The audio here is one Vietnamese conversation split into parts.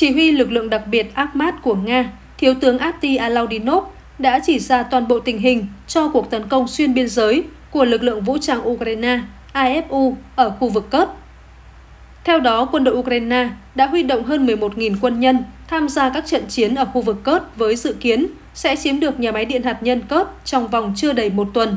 Chỉ huy lực lượng đặc biệt Akhmat của Nga, Thiếu tướng Ati Alaudinov đã chỉ ra toàn bộ tình hình cho cuộc tấn công xuyên biên giới của lực lượng vũ trang Ukraine AFU ở khu vực Cớt. Theo đó, quân đội Ukraine đã huy động hơn 11.000 quân nhân tham gia các trận chiến ở khu vực Cớt với dự kiến sẽ chiếm được nhà máy điện hạt nhân Cớt trong vòng chưa đầy một tuần.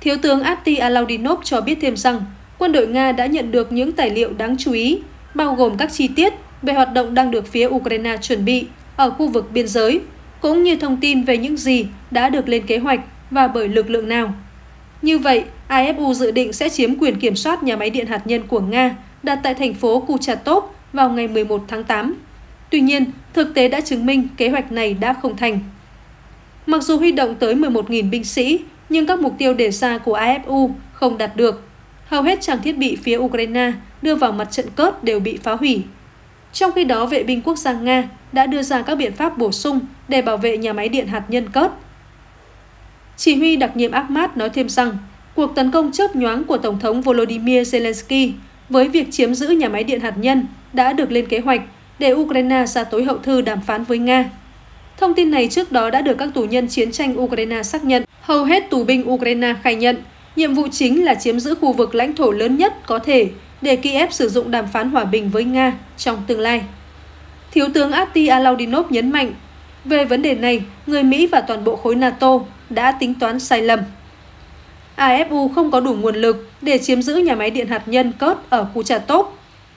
Thiếu tướng Ati Alaudinov cho biết thêm rằng quân đội Nga đã nhận được những tài liệu đáng chú ý, bao gồm các chi tiết về hoạt động đang được phía Ukraine chuẩn bị ở khu vực biên giới, cũng như thông tin về những gì đã được lên kế hoạch và bởi lực lượng nào. Như vậy, IFU dự định sẽ chiếm quyền kiểm soát nhà máy điện hạt nhân của Nga đặt tại thành phố Kuchatov vào ngày 11 tháng 8. Tuy nhiên, thực tế đã chứng minh kế hoạch này đã không thành. Mặc dù huy động tới 11.000 binh sĩ, nhưng các mục tiêu đề ra của IFU không đạt được. Hầu hết trang thiết bị phía Ukraine đưa vào mặt trận cốt đều bị phá hủy trong khi đó, vệ binh quốc gia Nga đã đưa ra các biện pháp bổ sung để bảo vệ nhà máy điện hạt nhân Cớt. Chỉ huy đặc nhiệm Ahmad nói thêm rằng, cuộc tấn công chớp nhoáng của Tổng thống Volodymyr Zelensky với việc chiếm giữ nhà máy điện hạt nhân đã được lên kế hoạch để Ukraine ra tối hậu thư đàm phán với Nga. Thông tin này trước đó đã được các tù nhân chiến tranh Ukraine xác nhận. Hầu hết tù binh Ukraine khai nhận, nhiệm vụ chính là chiếm giữ khu vực lãnh thổ lớn nhất có thể để Kiev sử dụng đàm phán hòa bình với Nga trong tương lai. Thiếu tướng Ati Alaudinov nhấn mạnh, về vấn đề này, người Mỹ và toàn bộ khối NATO đã tính toán sai lầm. AFU không có đủ nguồn lực để chiếm giữ nhà máy điện hạt nhân cốt ở Kuchatov.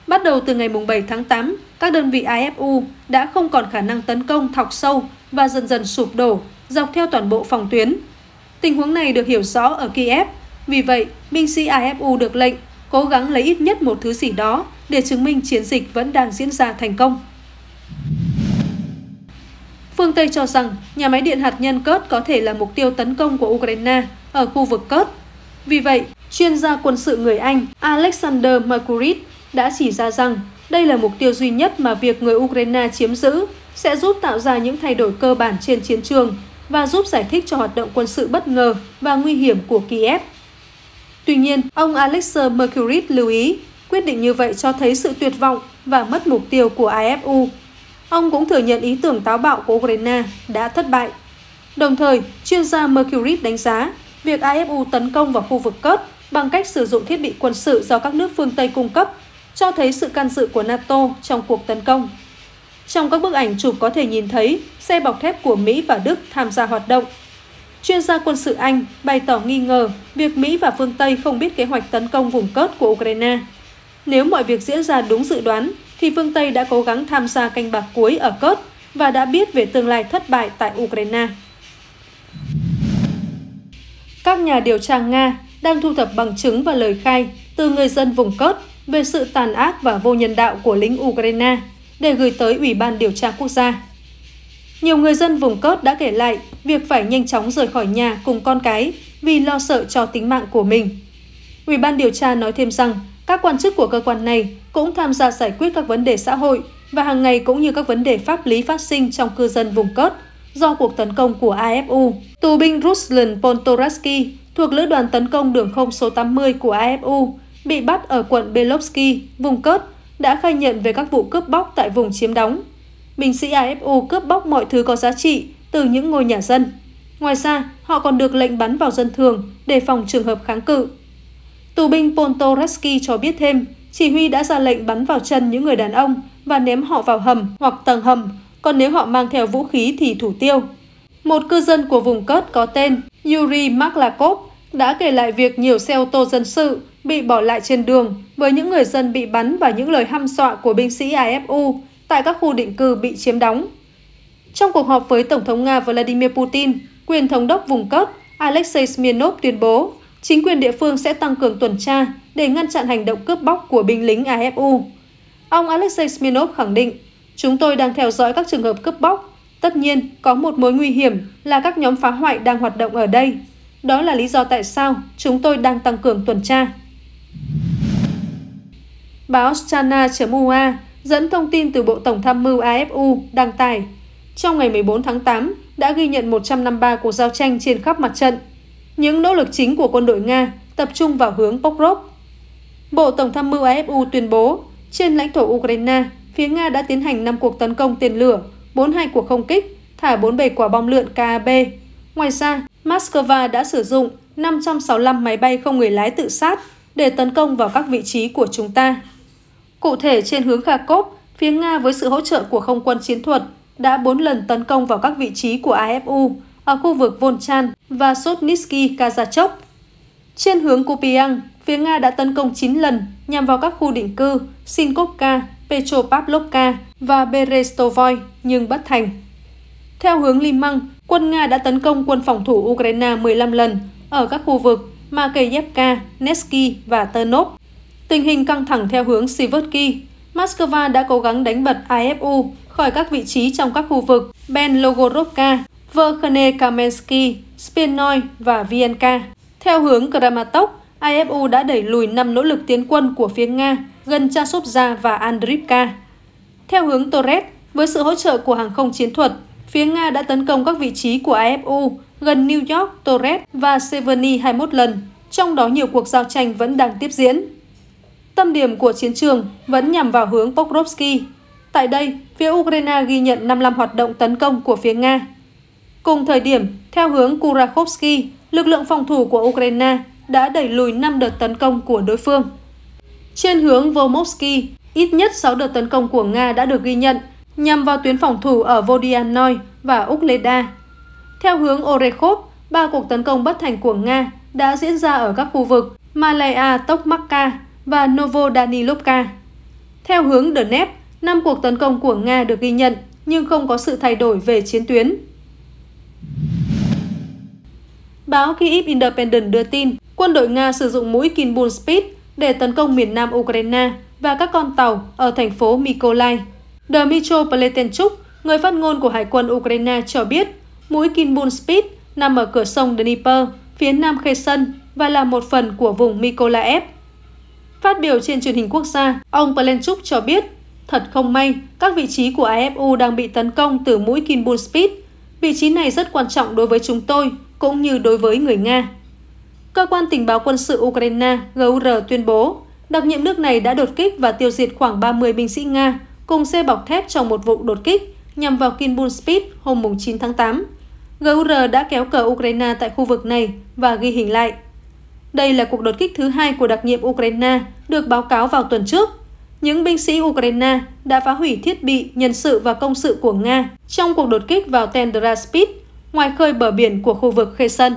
Bắt đầu từ ngày 7 tháng 8, các đơn vị AFU đã không còn khả năng tấn công thọc sâu và dần dần sụp đổ dọc theo toàn bộ phòng tuyến. Tình huống này được hiểu rõ ở Kiev, vì vậy binh sĩ AFU được lệnh cố gắng lấy ít nhất một thứ gì đó để chứng minh chiến dịch vẫn đang diễn ra thành công. Phương Tây cho rằng nhà máy điện hạt nhân Cớt có thể là mục tiêu tấn công của Ukraine ở khu vực Cớt. Vì vậy, chuyên gia quân sự người Anh Alexander Mercurit đã chỉ ra rằng đây là mục tiêu duy nhất mà việc người Ukraine chiếm giữ sẽ giúp tạo ra những thay đổi cơ bản trên chiến trường và giúp giải thích cho hoạt động quân sự bất ngờ và nguy hiểm của Kiev. Tuy nhiên, ông Alexander Mercury lưu ý, quyết định như vậy cho thấy sự tuyệt vọng và mất mục tiêu của IFU. Ông cũng thừa nhận ý tưởng táo bạo của Ukraine đã thất bại. Đồng thời, chuyên gia Mercury đánh giá việc IFU tấn công vào khu vực cớt bằng cách sử dụng thiết bị quân sự do các nước phương Tây cung cấp cho thấy sự can dự của NATO trong cuộc tấn công. Trong các bức ảnh chụp có thể nhìn thấy xe bọc thép của Mỹ và Đức tham gia hoạt động Chuyên gia quân sự Anh bày tỏ nghi ngờ việc Mỹ và phương Tây không biết kế hoạch tấn công vùng cớt của Ukraine. Nếu mọi việc diễn ra đúng dự đoán, thì phương Tây đã cố gắng tham gia canh bạc cuối ở cớt và đã biết về tương lai thất bại tại Ukraine. Các nhà điều tra Nga đang thu thập bằng chứng và lời khai từ người dân vùng cớt về sự tàn ác và vô nhân đạo của lính Ukraine để gửi tới Ủy ban Điều tra Quốc gia. Nhiều người dân vùng cốt đã kể lại việc phải nhanh chóng rời khỏi nhà cùng con cái vì lo sợ cho tính mạng của mình. Ủy ban điều tra nói thêm rằng các quan chức của cơ quan này cũng tham gia giải quyết các vấn đề xã hội và hàng ngày cũng như các vấn đề pháp lý phát sinh trong cư dân vùng cốt do cuộc tấn công của AFU. Tù binh Ruslan Pontoraski thuộc lữ đoàn tấn công đường không số 80 của AFU bị bắt ở quận Belovsky, vùng cốt, đã khai nhận về các vụ cướp bóc tại vùng chiếm đóng Binh sĩ AFU cướp bóc mọi thứ có giá trị từ những ngôi nhà dân. Ngoài ra, họ còn được lệnh bắn vào dân thường để phòng trường hợp kháng cự. Tù binh Pontoreski cho biết thêm, chỉ huy đã ra lệnh bắn vào chân những người đàn ông và ném họ vào hầm hoặc tầng hầm, còn nếu họ mang theo vũ khí thì thủ tiêu. Một cư dân của vùng cớt có tên Yuri Maklakov đã kể lại việc nhiều xe ô tô dân sự bị bỏ lại trên đường với những người dân bị bắn và những lời hăm dọa của binh sĩ AFU tại các khu định cư bị chiếm đóng. Trong cuộc họp với Tổng thống Nga Vladimir Putin, quyền thống đốc vùng cấp Alexei Smirnov tuyên bố chính quyền địa phương sẽ tăng cường tuần tra để ngăn chặn hành động cướp bóc của binh lính AFU. Ông Alexei Smirnov khẳng định, chúng tôi đang theo dõi các trường hợp cướp bóc. Tất nhiên, có một mối nguy hiểm là các nhóm phá hoại đang hoạt động ở đây. Đó là lý do tại sao chúng tôi đang tăng cường tuần tra. Báo Strana.ua dẫn thông tin từ Bộ Tổng tham mưu AFU đăng tải. Trong ngày 14 tháng 8, đã ghi nhận 153 cuộc giao tranh trên khắp mặt trận. Những nỗ lực chính của quân đội Nga tập trung vào hướng Pokrov. Bộ Tổng tham mưu AFU tuyên bố, trên lãnh thổ Ukraine, phía Nga đã tiến hành 5 cuộc tấn công tên lửa, 42 cuộc không kích, thả 47 quả bom lượn KAB. Ngoài ra, Moscow đã sử dụng 565 máy bay không người lái tự sát để tấn công vào các vị trí của chúng ta. Cụ thể, trên hướng Kharkov, phía Nga với sự hỗ trợ của không quân chiến thuật đã 4 lần tấn công vào các vị trí của AFU ở khu vực Volchan và Sotnitsky Kazachok. Trên hướng Kupiang, phía Nga đã tấn công 9 lần nhằm vào các khu định cư Sinkovka, Petropavlovka và Berestovoy nhưng bất thành. Theo hướng Limang, quân Nga đã tấn công quân phòng thủ Ukraine 15 lần ở các khu vực Makeyevka, Nesky và Ternop. Tình hình căng thẳng theo hướng Sivertsky. Moscow đã cố gắng đánh bật IFU khỏi các vị trí trong các khu vực Ben Logorovka, Verkhne Kamensky, Spinoy và Vienka. Theo hướng Kramatok, IFU đã đẩy lùi năm nỗ lực tiến quân của phía Nga gần Chasovja và Andrivka. Theo hướng Torres, với sự hỗ trợ của hàng không chiến thuật, phía Nga đã tấn công các vị trí của IFU gần New York, Torres và Severny 21 lần, trong đó nhiều cuộc giao tranh vẫn đang tiếp diễn. Tâm điểm của chiến trường vẫn nhằm vào hướng Pokrovsky. Tại đây, phía Ukraine ghi nhận 55 hoạt động tấn công của phía Nga. Cùng thời điểm, theo hướng Kurakhovsky, lực lượng phòng thủ của Ukraine đã đẩy lùi 5 đợt tấn công của đối phương. Trên hướng Volmovsky, ít nhất 6 đợt tấn công của Nga đã được ghi nhận nhằm vào tuyến phòng thủ ở Vodianoi và Ukleda. Theo hướng Orekhov, ba cuộc tấn công bất thành của Nga đã diễn ra ở các khu vực Malaya Tokmakka, và Novodanilovka. Theo hướng Donetsk, năm cuộc tấn công của Nga được ghi nhận nhưng không có sự thay đổi về chiến tuyến. Báo Kyiv Independent đưa tin, quân đội Nga sử dụng mũi Kinbul Speed để tấn công miền nam Ukraine và các con tàu ở thành phố Mykolaiv. Dmytro Pletenchuk, người phát ngôn của Hải quân Ukraine cho biết, mũi Kinbul Speed nằm ở cửa sông Dnieper, phía nam Kherson và là một phần của vùng Mykolaiv. Phát biểu trên truyền hình quốc gia, ông Palenchuk cho biết, thật không may, các vị trí của AFU đang bị tấn công từ mũi Kim Speed. Vị trí này rất quan trọng đối với chúng tôi, cũng như đối với người Nga. Cơ quan tình báo quân sự Ukraine GUR tuyên bố, đặc nhiệm nước này đã đột kích và tiêu diệt khoảng 30 binh sĩ Nga cùng xe bọc thép trong một vụ đột kích nhằm vào Kinbun Speed hôm 9 tháng 8. GUR đã kéo cờ Ukraine tại khu vực này và ghi hình lại. Đây là cuộc đột kích thứ hai của đặc nhiệm Ukraine, được báo cáo vào tuần trước. Những binh sĩ Ukraine đã phá hủy thiết bị, nhân sự và công sự của Nga trong cuộc đột kích vào Tendraspit, ngoài khơi bờ biển của khu vực Kherson.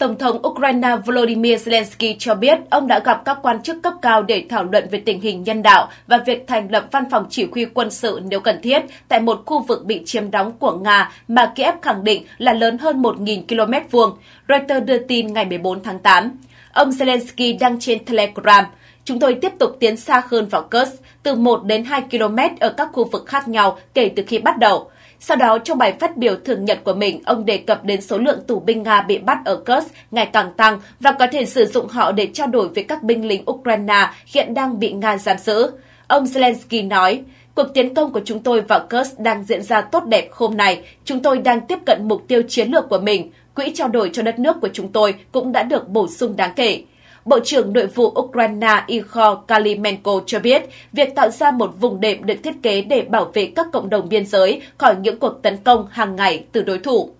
Tổng thống Ukraine Volodymyr Zelensky cho biết ông đã gặp các quan chức cấp cao để thảo luận về tình hình nhân đạo và việc thành lập văn phòng chỉ huy quân sự nếu cần thiết tại một khu vực bị chiếm đóng của Nga mà Kiev khẳng định là lớn hơn 1.000 km vuông, Reuters đưa tin ngày 14 tháng 8. Ông Zelensky đăng trên Telegram, chúng tôi tiếp tục tiến xa hơn vào Kursk, từ 1 đến 2 km ở các khu vực khác nhau kể từ khi bắt đầu. Sau đó, trong bài phát biểu thường nhật của mình, ông đề cập đến số lượng tù binh Nga bị bắt ở Kursk ngày càng tăng và có thể sử dụng họ để trao đổi với các binh lính Ukraine hiện đang bị Nga giam giữ. Ông Zelensky nói, Cuộc tiến công của chúng tôi vào Kursk đang diễn ra tốt đẹp hôm nay. Chúng tôi đang tiếp cận mục tiêu chiến lược của mình. Quỹ trao đổi cho đất nước của chúng tôi cũng đã được bổ sung đáng kể. Bộ trưởng Nội vụ Ukraine Ihor Kalimenko cho biết, việc tạo ra một vùng đệm được thiết kế để bảo vệ các cộng đồng biên giới khỏi những cuộc tấn công hàng ngày từ đối thủ.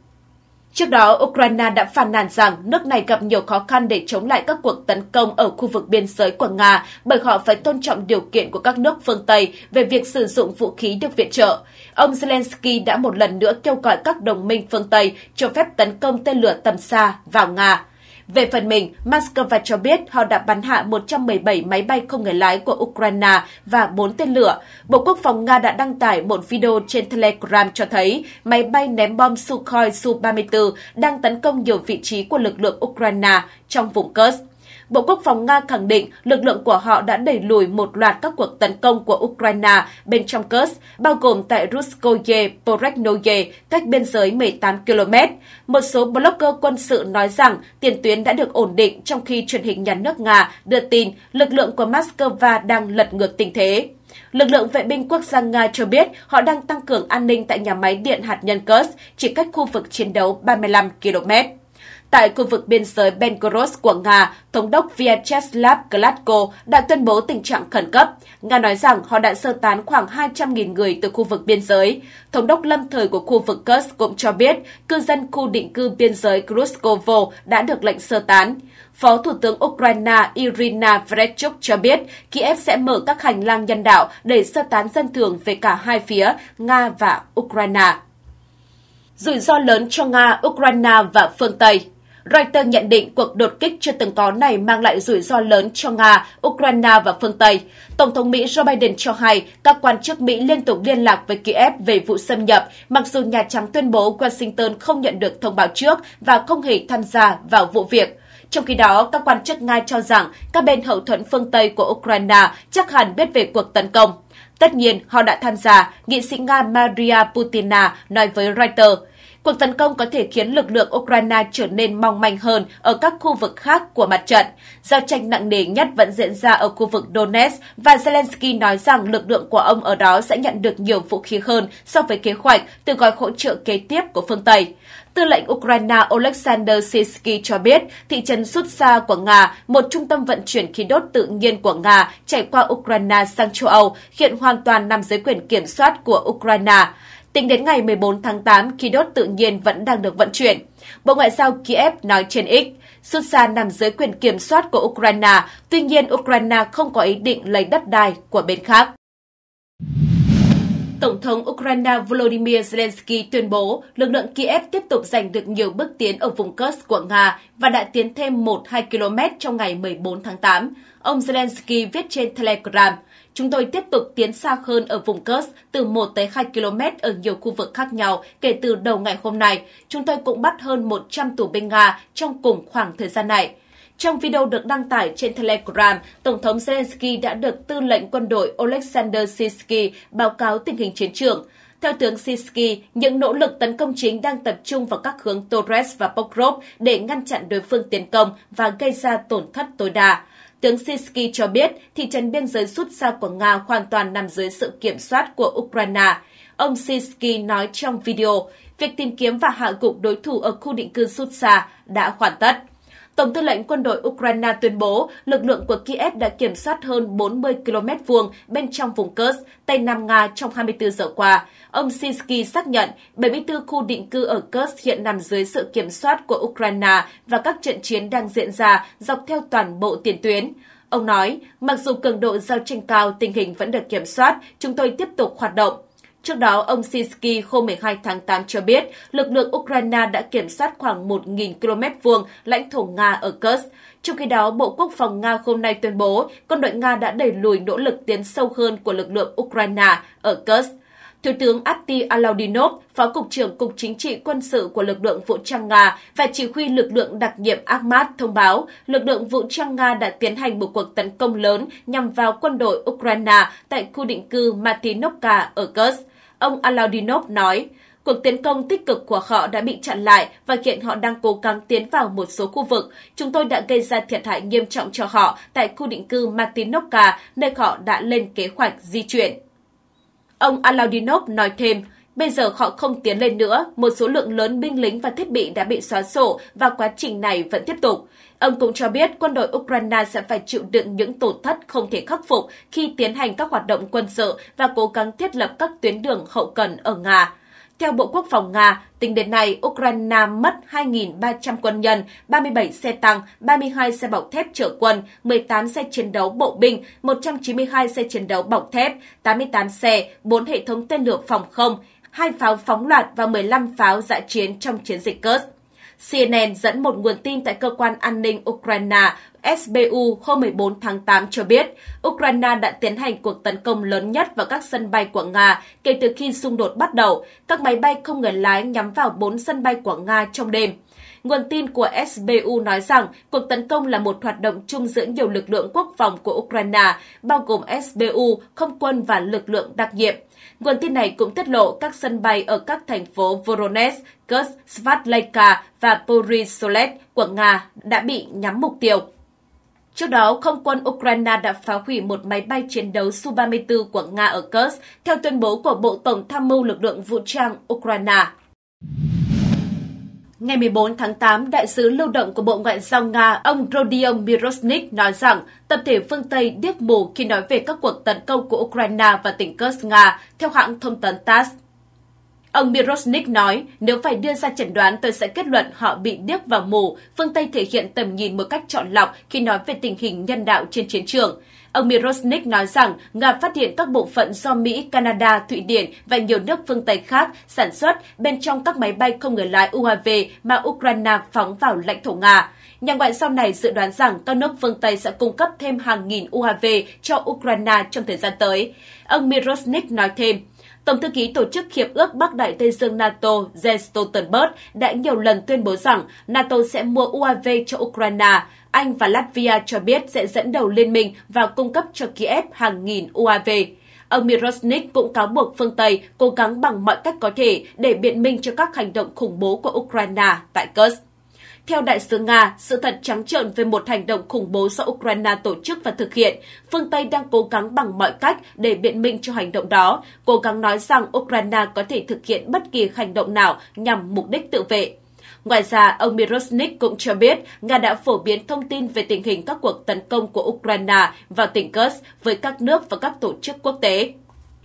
Trước đó, Ukraine đã phàn nàn rằng nước này gặp nhiều khó khăn để chống lại các cuộc tấn công ở khu vực biên giới của Nga bởi họ phải tôn trọng điều kiện của các nước phương Tây về việc sử dụng vũ khí được viện trợ. Ông Zelensky đã một lần nữa kêu gọi các đồng minh phương Tây cho phép tấn công tên lửa tầm xa vào Nga về phần mình, Moscow cho biết họ đã bắn hạ 117 máy bay không người lái của Ukraine và 4 tên lửa. Bộ Quốc phòng Nga đã đăng tải một video trên Telegram cho thấy máy bay ném bom Sukhoi Su-34 đang tấn công nhiều vị trí của lực lượng Ukraine trong vùng Kursk. Bộ Quốc phòng Nga khẳng định lực lượng của họ đã đẩy lùi một loạt các cuộc tấn công của Ukraine bên trong Kursk, bao gồm tại Ruskoye, Poreknoye, cách biên giới 18 km. Một số blogger quân sự nói rằng tiền tuyến đã được ổn định trong khi truyền hình nhà nước Nga đưa tin lực lượng của Moscow đang lật ngược tình thế. Lực lượng vệ binh quốc gia Nga cho biết họ đang tăng cường an ninh tại nhà máy điện hạt nhân Kursk chỉ cách khu vực chiến đấu 35 km. Tại khu vực biên giới Bengoros của Nga, Thống đốc Vyacheslav Gladko đã tuyên bố tình trạng khẩn cấp. Nga nói rằng họ đã sơ tán khoảng 200.000 người từ khu vực biên giới. Thống đốc lâm thời của khu vực Kursk cũng cho biết cư dân khu định cư biên giới Kruskovo đã được lệnh sơ tán. Phó Thủ tướng Ukraine Irina Vrechuk cho biết Kiev sẽ mở các hành lang nhân đạo để sơ tán dân thường về cả hai phía, Nga và Ukraine. Rủi ro lớn cho Nga, Ukraine và phương Tây Reuters nhận định cuộc đột kích chưa từng có này mang lại rủi ro lớn cho Nga, Ukraine và phương Tây. Tổng thống Mỹ Joe Biden cho hay các quan chức Mỹ liên tục liên lạc với Kiev về vụ xâm nhập, mặc dù Nhà Trắng tuyên bố Washington không nhận được thông báo trước và không hề tham gia vào vụ việc. Trong khi đó, các quan chức Nga cho rằng các bên hậu thuẫn phương Tây của Ukraine chắc hẳn biết về cuộc tấn công. Tất nhiên, họ đã tham gia, nghị sĩ Nga Maria Putina nói với Reuters. Cuộc tấn công có thể khiến lực lượng Ukraine trở nên mong manh hơn ở các khu vực khác của mặt trận. Giao tranh nặng nề nhất vẫn diễn ra ở khu vực Donetsk và Zelensky nói rằng lực lượng của ông ở đó sẽ nhận được nhiều vũ khí hơn so với kế hoạch từ gói hỗ trợ kế tiếp của phương Tây. Tư lệnh Ukraine Oleksandr Sisky cho biết thị trấn rút của Nga, một trung tâm vận chuyển khí đốt tự nhiên của Nga chạy qua Ukraine sang châu Âu, hiện hoàn toàn nằm dưới quyền kiểm soát của Ukraine. Tính đến ngày 14 tháng 8, khí đốt tự nhiên vẫn đang được vận chuyển. Bộ Ngoại giao Kiev nói trên X, xuất nằm dưới quyền kiểm soát của Ukraine, tuy nhiên Ukraine không có ý định lấy đất đai của bên khác. Tổng thống Ukraine Volodymyr Zelensky tuyên bố lực lượng Kiev tiếp tục giành được nhiều bước tiến ở vùng Kursk của Nga và đã tiến thêm 1-2 km trong ngày 14 tháng 8. Ông Zelensky viết trên Telegram – Chúng tôi tiếp tục tiến xa hơn ở vùng Kurs từ 1 tới 2 km ở nhiều khu vực khác nhau kể từ đầu ngày hôm nay. Chúng tôi cũng bắt hơn 100 tù binh Nga trong cùng khoảng thời gian này. Trong video được đăng tải trên Telegram, Tổng thống Zelensky đã được tư lệnh quân đội Oleksandr Sisky báo cáo tình hình chiến trường. Theo tướng Sisky, những nỗ lực tấn công chính đang tập trung vào các hướng Torres và Pokrov để ngăn chặn đối phương tiến công và gây ra tổn thất tối đa. Tướng Sisky cho biết thị trấn biên giới rút ra của Nga hoàn toàn nằm dưới sự kiểm soát của Ukraine. Ông Sisky nói trong video, việc tìm kiếm và hạ gục đối thủ ở khu định cư Sutsa đã hoàn tất. Tổng tư lệnh quân đội Ukraine tuyên bố lực lượng của Kiev đã kiểm soát hơn 40 km vuông bên trong vùng Kursk, Tây Nam Nga trong 24 giờ qua, Ông Sinsky xác nhận 74 khu định cư ở Kursk hiện nằm dưới sự kiểm soát của Ukraine và các trận chiến đang diễn ra dọc theo toàn bộ tiền tuyến. Ông nói, mặc dù cường độ giao tranh cao, tình hình vẫn được kiểm soát, chúng tôi tiếp tục hoạt động. Trước đó, ông Sinsky hôm 12 tháng 8 cho biết lực lượng Ukraine đã kiểm soát khoảng 1.000 km vuông lãnh thổ Nga ở Kursk. Trong khi đó, Bộ Quốc phòng Nga hôm nay tuyên bố quân đội Nga đã đẩy lùi nỗ lực tiến sâu hơn của lực lượng Ukraine ở Kursk. Thiếu tướng Ati Alaudinov, Phó Cục trưởng Cục Chính trị Quân sự của lực lượng vũ trang Nga và chỉ huy lực lượng đặc nhiệm Akhmat thông báo lực lượng vũ trang Nga đã tiến hành một cuộc tấn công lớn nhằm vào quân đội Ukraine tại khu định cư Matinovka ở Kursk. Ông Alaudinov nói, cuộc tiến công tích cực của họ đã bị chặn lại và hiện họ đang cố gắng tiến vào một số khu vực. Chúng tôi đã gây ra thiệt hại nghiêm trọng cho họ tại khu định cư Matinovka, nơi họ đã lên kế hoạch di chuyển. Ông Alaudinov nói thêm, Bây giờ họ không tiến lên nữa, một số lượng lớn binh lính và thiết bị đã bị xóa sổ và quá trình này vẫn tiếp tục. Ông cũng cho biết quân đội Ukraine sẽ phải chịu đựng những tổn thất không thể khắc phục khi tiến hành các hoạt động quân sự và cố gắng thiết lập các tuyến đường hậu cần ở Nga. Theo Bộ Quốc phòng Nga, tính đến nay, Ukraine mất 2.300 quân nhân, 37 xe tăng, 32 xe bọc thép chở quân, 18 xe chiến đấu bộ binh, 192 xe chiến đấu bọc thép, 88 xe, 4 hệ thống tên lửa phòng không, 2 pháo phóng loạt và 15 pháo dã chiến trong chiến dịch Kursk. CNN dẫn một nguồn tin tại cơ quan an ninh Ukraine SBU hôm 14 tháng 8 cho biết, Ukraine đã tiến hành cuộc tấn công lớn nhất vào các sân bay của Nga kể từ khi xung đột bắt đầu. Các máy bay không người lái nhắm vào 4 sân bay của Nga trong đêm. Nguồn tin của SBU nói rằng cuộc tấn công là một hoạt động chung giữa nhiều lực lượng quốc phòng của Ukraine, bao gồm SBU, không quân và lực lượng đặc nhiệm. Nguồn tin này cũng tiết lộ các sân bay ở các thành phố Voronezh, Kursk, Svitlovka và Borysolet của Nga đã bị nhắm mục tiêu. Trước đó, không quân Ukraine đã phá hủy một máy bay chiến đấu Su-34 của Nga ở Kursk, theo tuyên bố của Bộ Tổng tham mưu lực lượng vũ trang Ukraine. Ngày 14 tháng 8, đại sứ lưu động của Bộ Ngoại giao Nga, ông Rodion Mirosnik nói rằng tập thể phương Tây điếc mù khi nói về các cuộc tấn công của Ukraine và tỉnh Kursk Nga, theo hãng thông tấn TASS. Ông Mirosnik nói, nếu phải đưa ra chẩn đoán tôi sẽ kết luận họ bị điếc và mù, phương Tây thể hiện tầm nhìn một cách chọn lọc khi nói về tình hình nhân đạo trên chiến trường. Ông Mirosnik nói rằng Nga phát hiện các bộ phận do Mỹ, Canada, Thụy Điển và nhiều nước phương Tây khác sản xuất bên trong các máy bay không người lái UAV mà Ukraine phóng vào lãnh thổ Nga. Nhà ngoại giao này dự đoán rằng các nước phương Tây sẽ cung cấp thêm hàng nghìn UAV cho Ukraine trong thời gian tới. Ông Mirosnik nói thêm, Tổng thư ký Tổ chức Hiệp ước Bắc Đại Tây Dương NATO Jens Stoltenberg đã nhiều lần tuyên bố rằng NATO sẽ mua UAV cho Ukraine. Anh và Latvia cho biết sẽ dẫn đầu liên minh và cung cấp cho Kiev hàng nghìn UAV. Ông Mirosnik cũng cáo buộc phương Tây cố gắng bằng mọi cách có thể để biện minh cho các hành động khủng bố của Ukraine tại Kursk. Theo đại sứ Nga, sự thật trắng trợn về một hành động khủng bố do Ukraine tổ chức và thực hiện, phương Tây đang cố gắng bằng mọi cách để biện minh cho hành động đó, cố gắng nói rằng Ukraine có thể thực hiện bất kỳ hành động nào nhằm mục đích tự vệ. Ngoài ra, ông Mirosnik cũng cho biết Nga đã phổ biến thông tin về tình hình các cuộc tấn công của Ukraine vào tỉnh Kursk với các nước và các tổ chức quốc tế.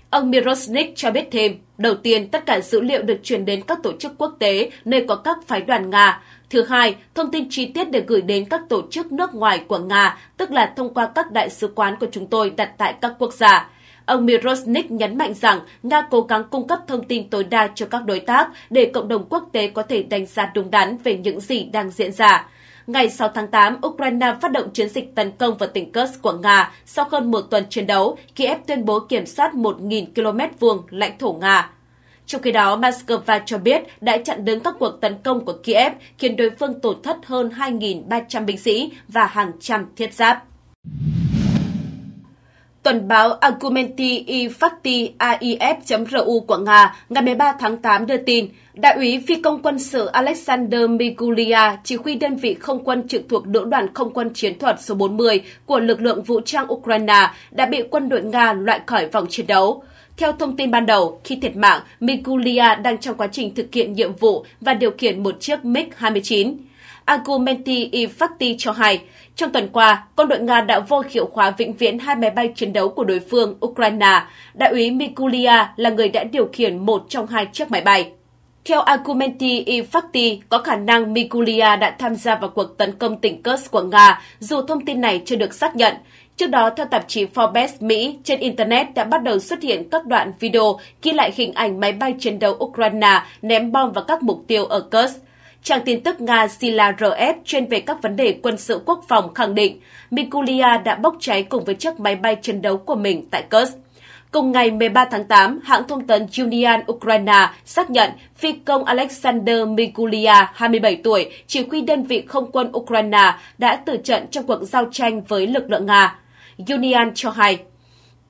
Ông Mirosnik cho biết thêm, đầu tiên tất cả dữ liệu được chuyển đến các tổ chức quốc tế nơi có các phái đoàn Nga. Thứ hai, thông tin chi tiết để gửi đến các tổ chức nước ngoài của Nga, tức là thông qua các đại sứ quán của chúng tôi đặt tại các quốc gia. Ông Mirosnik nhấn mạnh rằng Nga cố gắng cung cấp thông tin tối đa cho các đối tác để cộng đồng quốc tế có thể đánh giá đúng đắn về những gì đang diễn ra. Ngày 6 tháng 8, Ukraine phát động chiến dịch tấn công vào tỉnh Kursk của Nga sau hơn một tuần chiến đấu, Kiev tuyên bố kiểm soát 1.000 km vuông lãnh thổ Nga. Trong khi đó, Moscow cho biết đã chặn đứng các cuộc tấn công của Kiev, khiến đối phương tổn thất hơn 2.300 binh sĩ và hàng trăm thiết giáp. Tuần báo Argumenti i Fakti AIF.ru của Nga ngày 13 tháng 8 đưa tin, Đại úy phi công quân sự Alexander Mikulia, chỉ huy đơn vị không quân trực thuộc Lữ đoàn Không quân Chiến thuật số 40 của lực lượng vũ trang Ukraine, đã bị quân đội Nga loại khỏi vòng chiến đấu. Theo thông tin ban đầu, khi thiệt mạng, Migulia đang trong quá trình thực hiện nhiệm vụ và điều khiển một chiếc MiG-29. Argumenti Fatti cho hay, trong tuần qua, quân đội Nga đã vô hiệu hóa vĩnh viễn hai máy bay chiến đấu của đối phương Ukraine. Đại úy Mikulia là người đã điều khiển một trong hai chiếc máy bay. Theo Argumenti Fatti, có khả năng Mikulia đã tham gia vào cuộc tấn công tỉnh Kursk của Nga, dù thông tin này chưa được xác nhận. Trước đó, theo tạp chí Forbes Mỹ, trên Internet đã bắt đầu xuất hiện các đoạn video ghi lại hình ảnh máy bay chiến đấu Ukraine ném bom vào các mục tiêu ở Kursk. Trang tin tức Nga Sila RF chuyên về các vấn đề quân sự quốc phòng khẳng định Mikulia đã bốc cháy cùng với chiếc máy bay chiến đấu của mình tại Kursk. Cùng ngày 13 tháng 8, hãng thông tấn Unian Ukraine xác nhận phi công Alexander Mikulia, 27 tuổi, chỉ huy đơn vị không quân Ukraine đã tử trận trong cuộc giao tranh với lực lượng Nga. Union cho hay.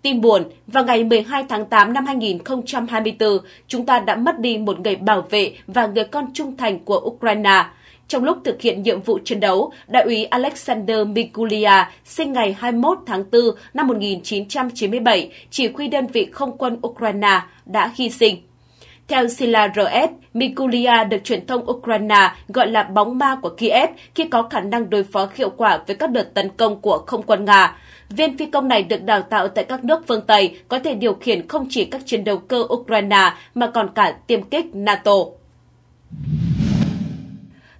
Tin buồn, vào ngày 12 tháng 8 năm 2024, chúng ta đã mất đi một người bảo vệ và người con trung thành của Ukraine. Trong lúc thực hiện nhiệm vụ chiến đấu, đại úy Alexander Mikulia, sinh ngày 21 tháng 4 năm 1997, chỉ huy đơn vị không quân Ukraine, đã hy sinh. Theo Sila RF, Mikulia được truyền thông Ukraine gọi là bóng ma của Kiev khi có khả năng đối phó hiệu quả với các đợt tấn công của không quân Nga. Viên phi công này được đào tạo tại các nước phương Tây, có thể điều khiển không chỉ các chiến đấu cơ Ukraine mà còn cả tiêm kích NATO.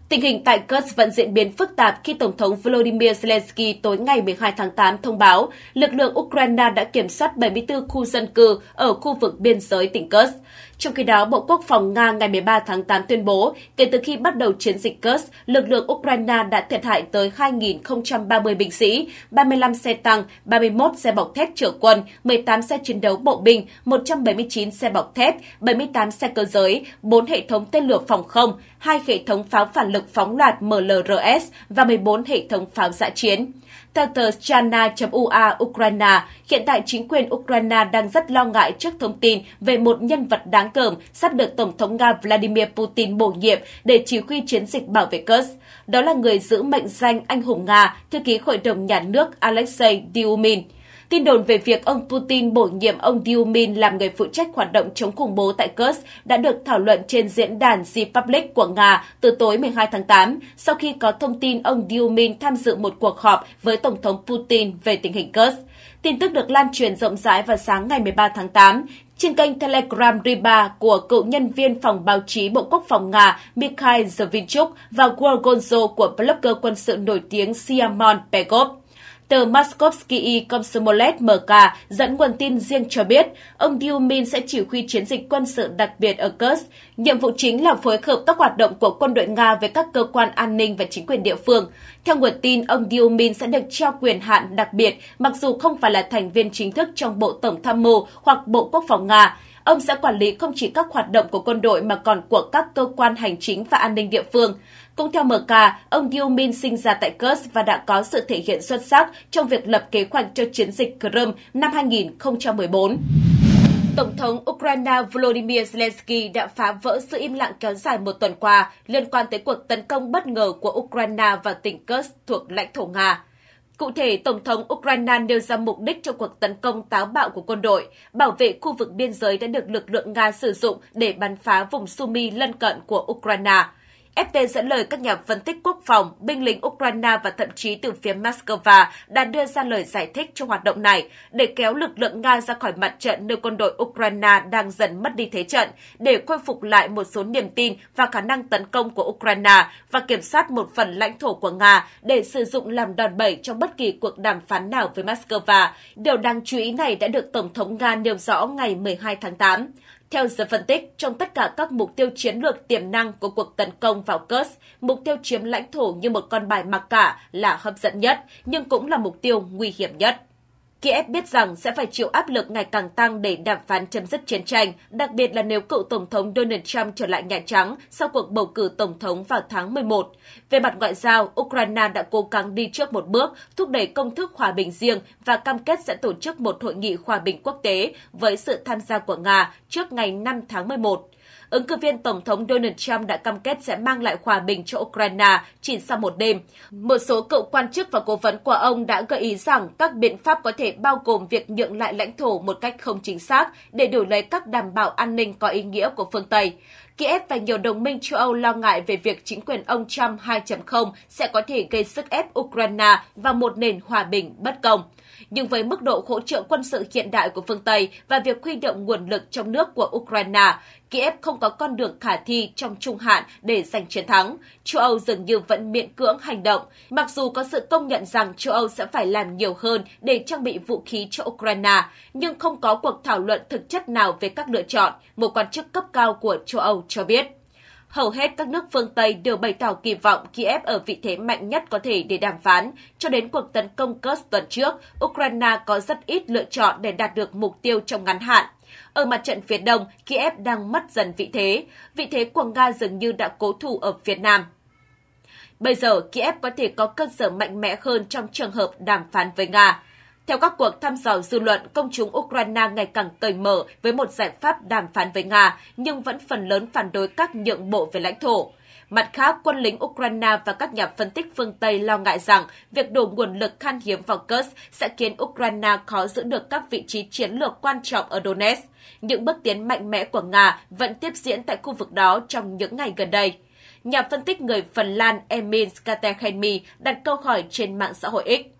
Tình hình tại Kursk vẫn diễn biến phức tạp khi Tổng thống Volodymyr Zelensky tối ngày 12 tháng 8 thông báo lực lượng Ukraine đã kiểm soát 74 khu dân cư ở khu vực biên giới tỉnh Kursk. Trong khi đó, Bộ Quốc phòng Nga ngày 13 tháng 8 tuyên bố, kể từ khi bắt đầu chiến dịch Kursk, lực lượng Ukraine đã thiệt hại tới 2.030 binh sĩ, 35 xe tăng, 31 xe bọc thép chở quân, 18 xe chiến đấu bộ binh, 179 xe bọc thép, 78 xe cơ giới, 4 hệ thống tên lửa phòng không, 2 hệ thống pháo phản lực phóng loạt MLRS và 14 hệ thống pháo dã chiến. Theo tờ Chana.ua Ukraine, hiện tại chính quyền Ukraine đang rất lo ngại trước thông tin về một nhân vật đáng cờm sắp được Tổng thống Nga Vladimir Putin bổ nhiệm để chỉ huy chiến dịch bảo vệ Kursk. Đó là người giữ mệnh danh anh hùng Nga, thư ký Hội đồng Nhà nước Alexei Diumin. Tin đồn về việc ông Putin bổ nhiệm ông Diumin làm người phụ trách hoạt động chống khủng bố tại Kursk đã được thảo luận trên diễn đàn Z-Public của Nga từ tối 12 tháng 8, sau khi có thông tin ông Diumin tham dự một cuộc họp với Tổng thống Putin về tình hình Kursk. Tin tức được lan truyền rộng rãi vào sáng ngày 13 tháng 8 trên kênh Telegram Riba của cựu nhân viên phòng báo chí Bộ Quốc phòng Nga Mikhail Zvinchuk và Gorgonzo của blogger quân sự nổi tiếng Siamon Pegov. Tờ Moskovsky Komsomolets MK dẫn nguồn tin riêng cho biết, ông Dyumin sẽ chỉ huy chiến dịch quân sự đặc biệt ở Kursk. Nhiệm vụ chính là phối hợp các hoạt động của quân đội Nga với các cơ quan an ninh và chính quyền địa phương. Theo nguồn tin, ông Dyumin sẽ được trao quyền hạn đặc biệt, mặc dù không phải là thành viên chính thức trong Bộ Tổng tham mưu hoặc Bộ Quốc phòng Nga. Ông sẽ quản lý không chỉ các hoạt động của quân đội mà còn của các cơ quan hành chính và an ninh địa phương. Cũng theo MK, ông Yu Min sinh ra tại Kurs và đã có sự thể hiện xuất sắc trong việc lập kế hoạch cho chiến dịch Crimea năm 2014. Tổng thống Ukraine Volodymyr Zelensky đã phá vỡ sự im lặng kéo dài một tuần qua liên quan tới cuộc tấn công bất ngờ của Ukraine vào tỉnh Kurs thuộc lãnh thổ Nga. Cụ thể, Tổng thống Ukraine nêu ra mục đích cho cuộc tấn công táo bạo của quân đội, bảo vệ khu vực biên giới đã được lực lượng Nga sử dụng để bắn phá vùng Sumi lân cận của Ukraine. FT dẫn lời các nhà phân tích quốc phòng, binh lính Ukraine và thậm chí từ phía Moscow đã đưa ra lời giải thích cho hoạt động này để kéo lực lượng Nga ra khỏi mặt trận nơi quân đội Ukraine đang dần mất đi thế trận để khôi phục lại một số niềm tin và khả năng tấn công của Ukraine và kiểm soát một phần lãnh thổ của Nga để sử dụng làm đòn bẩy trong bất kỳ cuộc đàm phán nào với Moscow. Điều đáng chú ý này đã được Tổng thống Nga nêu rõ ngày 12 tháng 8. Theo giờ phân tích, trong tất cả các mục tiêu chiến lược tiềm năng của cuộc tấn công vào Kursk, mục tiêu chiếm lãnh thổ như một con bài mặc cả là hấp dẫn nhất, nhưng cũng là mục tiêu nguy hiểm nhất. Kiev biết rằng sẽ phải chịu áp lực ngày càng tăng để đàm phán chấm dứt chiến tranh, đặc biệt là nếu cựu Tổng thống Donald Trump trở lại Nhà Trắng sau cuộc bầu cử Tổng thống vào tháng 11. Về mặt ngoại giao, Ukraine đã cố gắng đi trước một bước, thúc đẩy công thức hòa bình riêng và cam kết sẽ tổ chức một hội nghị hòa bình quốc tế với sự tham gia của Nga trước ngày 5 tháng 11 ứng cử viên Tổng thống Donald Trump đã cam kết sẽ mang lại hòa bình cho Ukraine chỉ sau một đêm. Một số cựu quan chức và cố vấn của ông đã gợi ý rằng các biện pháp có thể bao gồm việc nhượng lại lãnh thổ một cách không chính xác để đổi lấy các đảm bảo an ninh có ý nghĩa của phương Tây. Kiev và nhiều đồng minh châu Âu lo ngại về việc chính quyền ông Trump 2.0 sẽ có thể gây sức ép Ukraine vào một nền hòa bình bất công nhưng với mức độ hỗ trợ quân sự hiện đại của phương Tây và việc huy động nguồn lực trong nước của Ukraine, Kiev không có con đường khả thi trong trung hạn để giành chiến thắng. Châu Âu dường như vẫn miễn cưỡng hành động, mặc dù có sự công nhận rằng châu Âu sẽ phải làm nhiều hơn để trang bị vũ khí cho Ukraine, nhưng không có cuộc thảo luận thực chất nào về các lựa chọn, một quan chức cấp cao của châu Âu cho biết hầu hết các nước phương Tây đều bày tỏ kỳ vọng Kiev ở vị thế mạnh nhất có thể để đàm phán. Cho đến cuộc tấn công Kursk tuần trước, Ukraine có rất ít lựa chọn để đạt được mục tiêu trong ngắn hạn. Ở mặt trận phía đông, Kiev đang mất dần vị thế. Vị thế của Nga dường như đã cố thủ ở Việt Nam. Bây giờ, Kiev có thể có cơ sở mạnh mẽ hơn trong trường hợp đàm phán với Nga. Theo các cuộc thăm dò dư luận, công chúng Ukraine ngày càng cởi mở với một giải pháp đàm phán với Nga, nhưng vẫn phần lớn phản đối các nhượng bộ về lãnh thổ. Mặt khác, quân lính Ukraine và các nhà phân tích phương Tây lo ngại rằng việc đổ nguồn lực khan hiếm vào Kursk sẽ khiến Ukraine khó giữ được các vị trí chiến lược quan trọng ở Donetsk. Những bước tiến mạnh mẽ của Nga vẫn tiếp diễn tại khu vực đó trong những ngày gần đây. Nhà phân tích người Phần Lan Emin Skatekhenmi đặt câu hỏi trên mạng xã hội X.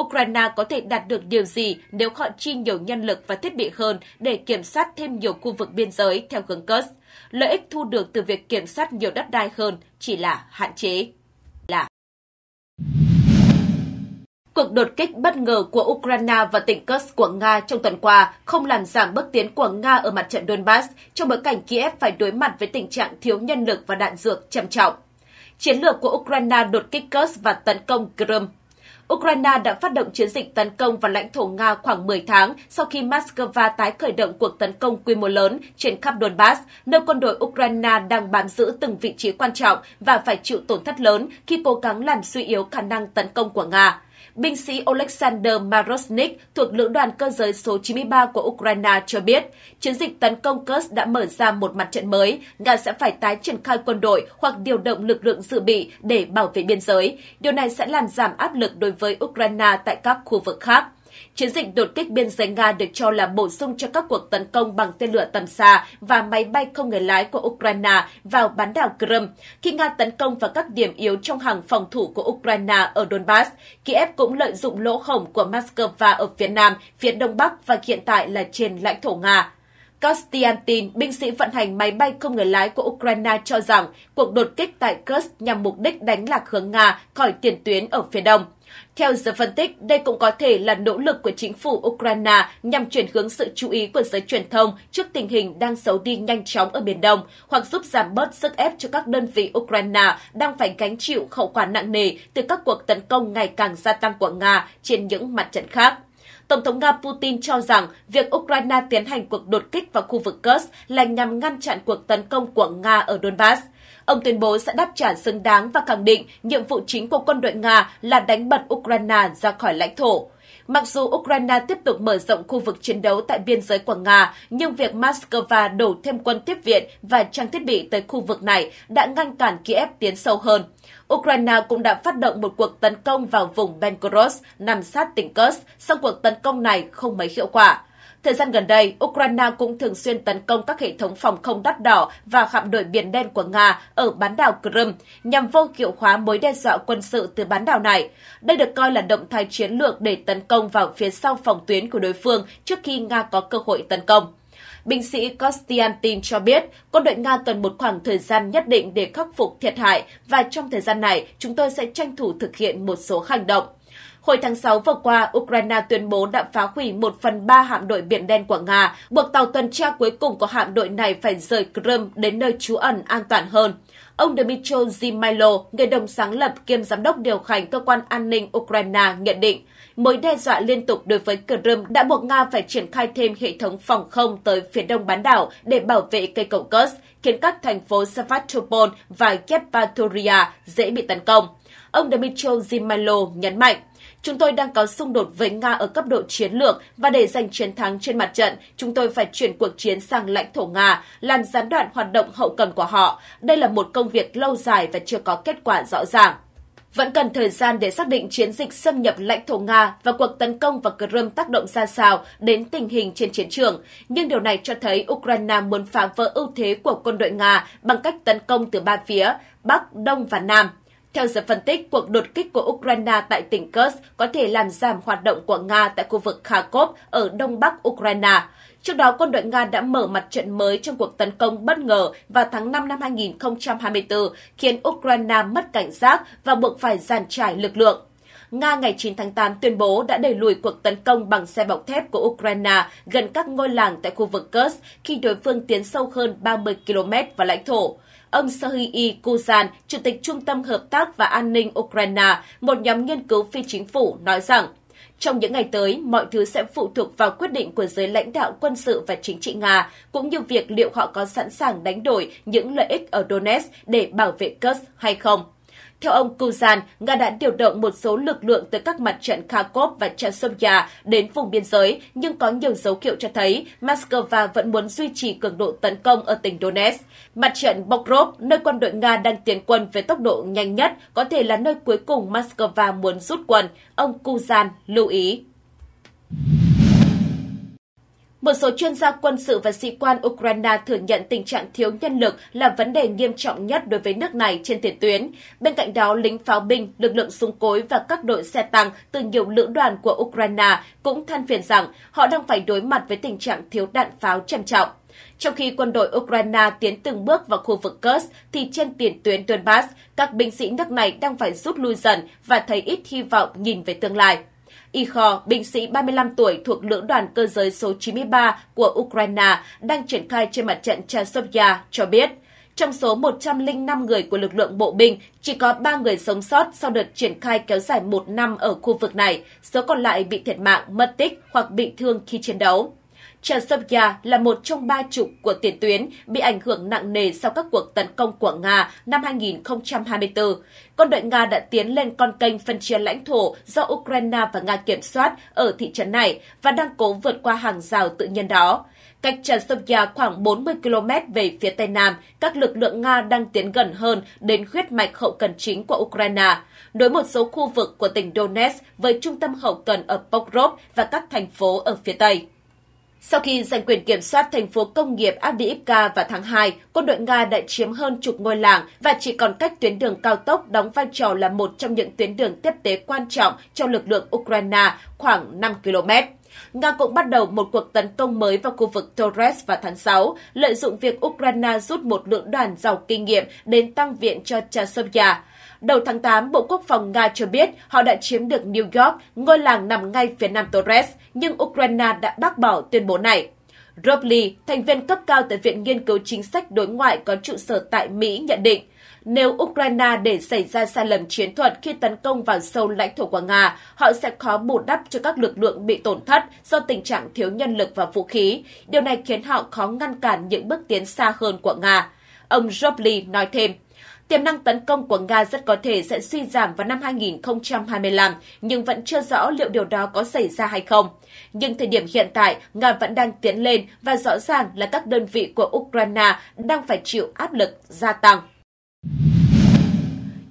Ukraine có thể đạt được điều gì nếu họ chi nhiều nhân lực và thiết bị hơn để kiểm soát thêm nhiều khu vực biên giới theo hướng Kursk. Lợi ích thu được từ việc kiểm soát nhiều đất đai hơn chỉ là hạn chế. Là Cuộc đột kích bất ngờ của Ukraine và tỉnh Kursk của Nga trong tuần qua không làm giảm bước tiến của Nga ở mặt trận Donbass trong bối cảnh Kiev phải đối mặt với tình trạng thiếu nhân lực và đạn dược trầm trọng. Chiến lược của Ukraine đột kích Kursk và tấn công Crimea Ukraine đã phát động chiến dịch tấn công vào lãnh thổ Nga khoảng 10 tháng sau khi Moscow tái khởi động cuộc tấn công quy mô lớn trên khắp Donbass, nơi quân đội Ukraine đang bám giữ từng vị trí quan trọng và phải chịu tổn thất lớn khi cố gắng làm suy yếu khả năng tấn công của Nga. Binh sĩ Oleksandr Marosnik thuộc lữ đoàn cơ giới số 93 của Ukraine cho biết, chiến dịch tấn công Kursk đã mở ra một mặt trận mới, Nga sẽ phải tái triển khai quân đội hoặc điều động lực lượng dự bị để bảo vệ biên giới. Điều này sẽ làm giảm áp lực đối với Ukraine tại các khu vực khác. Chiến dịch đột kích biên giới Nga được cho là bổ sung cho các cuộc tấn công bằng tên lửa tầm xa và máy bay không người lái của Ukraine vào bán đảo Crimea. Khi Nga tấn công vào các điểm yếu trong hàng phòng thủ của Ukraine ở Donbass, Kiev cũng lợi dụng lỗ hổng của Moscow ở phía Nam, phía Đông Bắc và hiện tại là trên lãnh thổ Nga. Kostiantin, binh sĩ vận hành máy bay không người lái của Ukraine cho rằng cuộc đột kích tại Kursk nhằm mục đích đánh lạc hướng Nga khỏi tiền tuyến ở phía đông. Theo giới phân tích, đây cũng có thể là nỗ lực của chính phủ Ukraine nhằm chuyển hướng sự chú ý của giới truyền thông trước tình hình đang xấu đi nhanh chóng ở Biển Đông, hoặc giúp giảm bớt sức ép cho các đơn vị Ukraine đang phải gánh chịu hậu quả nặng nề từ các cuộc tấn công ngày càng gia tăng của Nga trên những mặt trận khác. Tổng thống Nga Putin cho rằng việc Ukraine tiến hành cuộc đột kích vào khu vực Kursk là nhằm ngăn chặn cuộc tấn công của Nga ở Donbass – Ông tuyên bố sẽ đáp trả xứng đáng và khẳng định nhiệm vụ chính của quân đội Nga là đánh bật Ukraine ra khỏi lãnh thổ. Mặc dù Ukraine tiếp tục mở rộng khu vực chiến đấu tại biên giới của Nga, nhưng việc Moscow đổ thêm quân tiếp viện và trang thiết bị tới khu vực này đã ngăn cản Kiev tiến sâu hơn. Ukraine cũng đã phát động một cuộc tấn công vào vùng Belgorod nằm sát tỉnh Kursk, song cuộc tấn công này không mấy hiệu quả. Thời gian gần đây, Ukraine cũng thường xuyên tấn công các hệ thống phòng không đắt đỏ và hạm đội Biển Đen của Nga ở bán đảo Crimea nhằm vô hiệu hóa mối đe dọa quân sự từ bán đảo này. Đây được coi là động thái chiến lược để tấn công vào phía sau phòng tuyến của đối phương trước khi Nga có cơ hội tấn công. Binh sĩ Kostiantin cho biết, quân đội Nga cần một khoảng thời gian nhất định để khắc phục thiệt hại và trong thời gian này, chúng tôi sẽ tranh thủ thực hiện một số hành động. Hồi tháng 6 vừa qua, Ukraine tuyên bố đã phá hủy một phần ba hạm đội Biển Đen của Nga, buộc tàu tuần tra cuối cùng của hạm đội này phải rời Crimea đến nơi trú ẩn an toàn hơn. Ông Dmitry Zimailo, người đồng sáng lập kiêm giám đốc điều hành cơ quan an ninh Ukraine, nhận định mối đe dọa liên tục đối với Crimea đã buộc Nga phải triển khai thêm hệ thống phòng không tới phía đông bán đảo để bảo vệ cây cầu Kursk, khiến các thành phố Sevastopol và Yevpatoria dễ bị tấn công. Ông Dmitry Zimailo nhấn mạnh, Chúng tôi đang có xung đột với Nga ở cấp độ chiến lược và để giành chiến thắng trên mặt trận, chúng tôi phải chuyển cuộc chiến sang lãnh thổ Nga, làm gián đoạn hoạt động hậu cần của họ. Đây là một công việc lâu dài và chưa có kết quả rõ ràng vẫn cần thời gian để xác định chiến dịch xâm nhập lãnh thổ Nga và cuộc tấn công vào Crimea tác động ra sao đến tình hình trên chiến trường. Nhưng điều này cho thấy Ukraine muốn phá vỡ ưu thế của quân đội Nga bằng cách tấn công từ ba phía, Bắc, Đông và Nam. Theo giờ phân tích, cuộc đột kích của Ukraine tại tỉnh Kursk có thể làm giảm hoạt động của Nga tại khu vực Kharkov ở đông bắc Ukraine. Trước đó, quân đội Nga đã mở mặt trận mới trong cuộc tấn công bất ngờ vào tháng 5 năm 2024, khiến Ukraine mất cảnh giác và buộc phải giàn trải lực lượng. Nga ngày 9 tháng 8 tuyên bố đã đẩy lùi cuộc tấn công bằng xe bọc thép của Ukraine gần các ngôi làng tại khu vực Kursk khi đối phương tiến sâu hơn 30 km vào lãnh thổ ông Serhiy Kuzan, Chủ tịch Trung tâm Hợp tác và An ninh Ukraine, một nhóm nghiên cứu phi chính phủ, nói rằng trong những ngày tới, mọi thứ sẽ phụ thuộc vào quyết định của giới lãnh đạo quân sự và chính trị Nga, cũng như việc liệu họ có sẵn sàng đánh đổi những lợi ích ở Donetsk để bảo vệ Kursk hay không. Theo ông Kuzan, Nga đã điều động một số lực lượng tới các mặt trận Kharkov và Chechnya đến vùng biên giới, nhưng có nhiều dấu hiệu cho thấy Moscow vẫn muốn duy trì cường độ tấn công ở tỉnh Donetsk. Mặt trận Bokrov, nơi quân đội Nga đang tiến quân với tốc độ nhanh nhất, có thể là nơi cuối cùng Moscow muốn rút quân, ông Kuzan lưu ý. Một số chuyên gia quân sự và sĩ quan Ukraine thừa nhận tình trạng thiếu nhân lực là vấn đề nghiêm trọng nhất đối với nước này trên tiền tuyến. Bên cạnh đó, lính pháo binh, lực lượng súng cối và các đội xe tăng từ nhiều lữ đoàn của Ukraine cũng than phiền rằng họ đang phải đối mặt với tình trạng thiếu đạn pháo trầm trọng. Trong khi quân đội Ukraine tiến từng bước vào khu vực Kursk, thì trên tiền tuyến Donbass, các binh sĩ nước này đang phải rút lui dần và thấy ít hy vọng nhìn về tương lai. Y Kho, binh sĩ 35 tuổi thuộc lữ đoàn cơ giới số 93 của Ukraine đang triển khai trên mặt trận Chasovya cho biết. Trong số 105 người của lực lượng bộ binh, chỉ có 3 người sống sót sau đợt triển khai kéo dài một năm ở khu vực này, số còn lại bị thiệt mạng, mất tích hoặc bị thương khi chiến đấu. Chechnya là một trong ba trục của tiền tuyến bị ảnh hưởng nặng nề sau các cuộc tấn công của Nga năm 2024. Quân đội Nga đã tiến lên con kênh phân chia lãnh thổ do Ukraine và Nga kiểm soát ở thị trấn này và đang cố vượt qua hàng rào tự nhiên đó. Cách Chechnya khoảng 40 km về phía tây nam, các lực lượng Nga đang tiến gần hơn đến huyết mạch hậu cần chính của Ukraine, nối một số khu vực của tỉnh Donetsk với trung tâm hậu cần ở Pokrov và các thành phố ở phía tây. Sau khi giành quyền kiểm soát thành phố công nghiệp Avdiivka vào tháng 2, quân đội Nga đã chiếm hơn chục ngôi làng và chỉ còn cách tuyến đường cao tốc đóng vai trò là một trong những tuyến đường tiếp tế quan trọng cho lực lượng Ukraine khoảng 5 km. Nga cũng bắt đầu một cuộc tấn công mới vào khu vực Torres vào tháng 6, lợi dụng việc Ukraine rút một lượng đoàn giàu kinh nghiệm đến tăng viện cho Chasovia. Đầu tháng 8, Bộ Quốc phòng Nga cho biết họ đã chiếm được New York, ngôi làng nằm ngay phía nam Torres, nhưng Ukraine đã bác bỏ tuyên bố này. Rob Lee, thành viên cấp cao tại Viện Nghiên cứu Chính sách Đối ngoại có trụ sở tại Mỹ nhận định, nếu Ukraine để xảy ra sai lầm chiến thuật khi tấn công vào sâu lãnh thổ của Nga, họ sẽ khó bù đắp cho các lực lượng bị tổn thất do tình trạng thiếu nhân lực và vũ khí. Điều này khiến họ khó ngăn cản những bước tiến xa hơn của Nga. Ông Robley nói thêm, Tiềm năng tấn công của Nga rất có thể sẽ suy giảm vào năm 2025, nhưng vẫn chưa rõ liệu điều đó có xảy ra hay không. Nhưng thời điểm hiện tại, Nga vẫn đang tiến lên và rõ ràng là các đơn vị của Ukraine đang phải chịu áp lực gia tăng.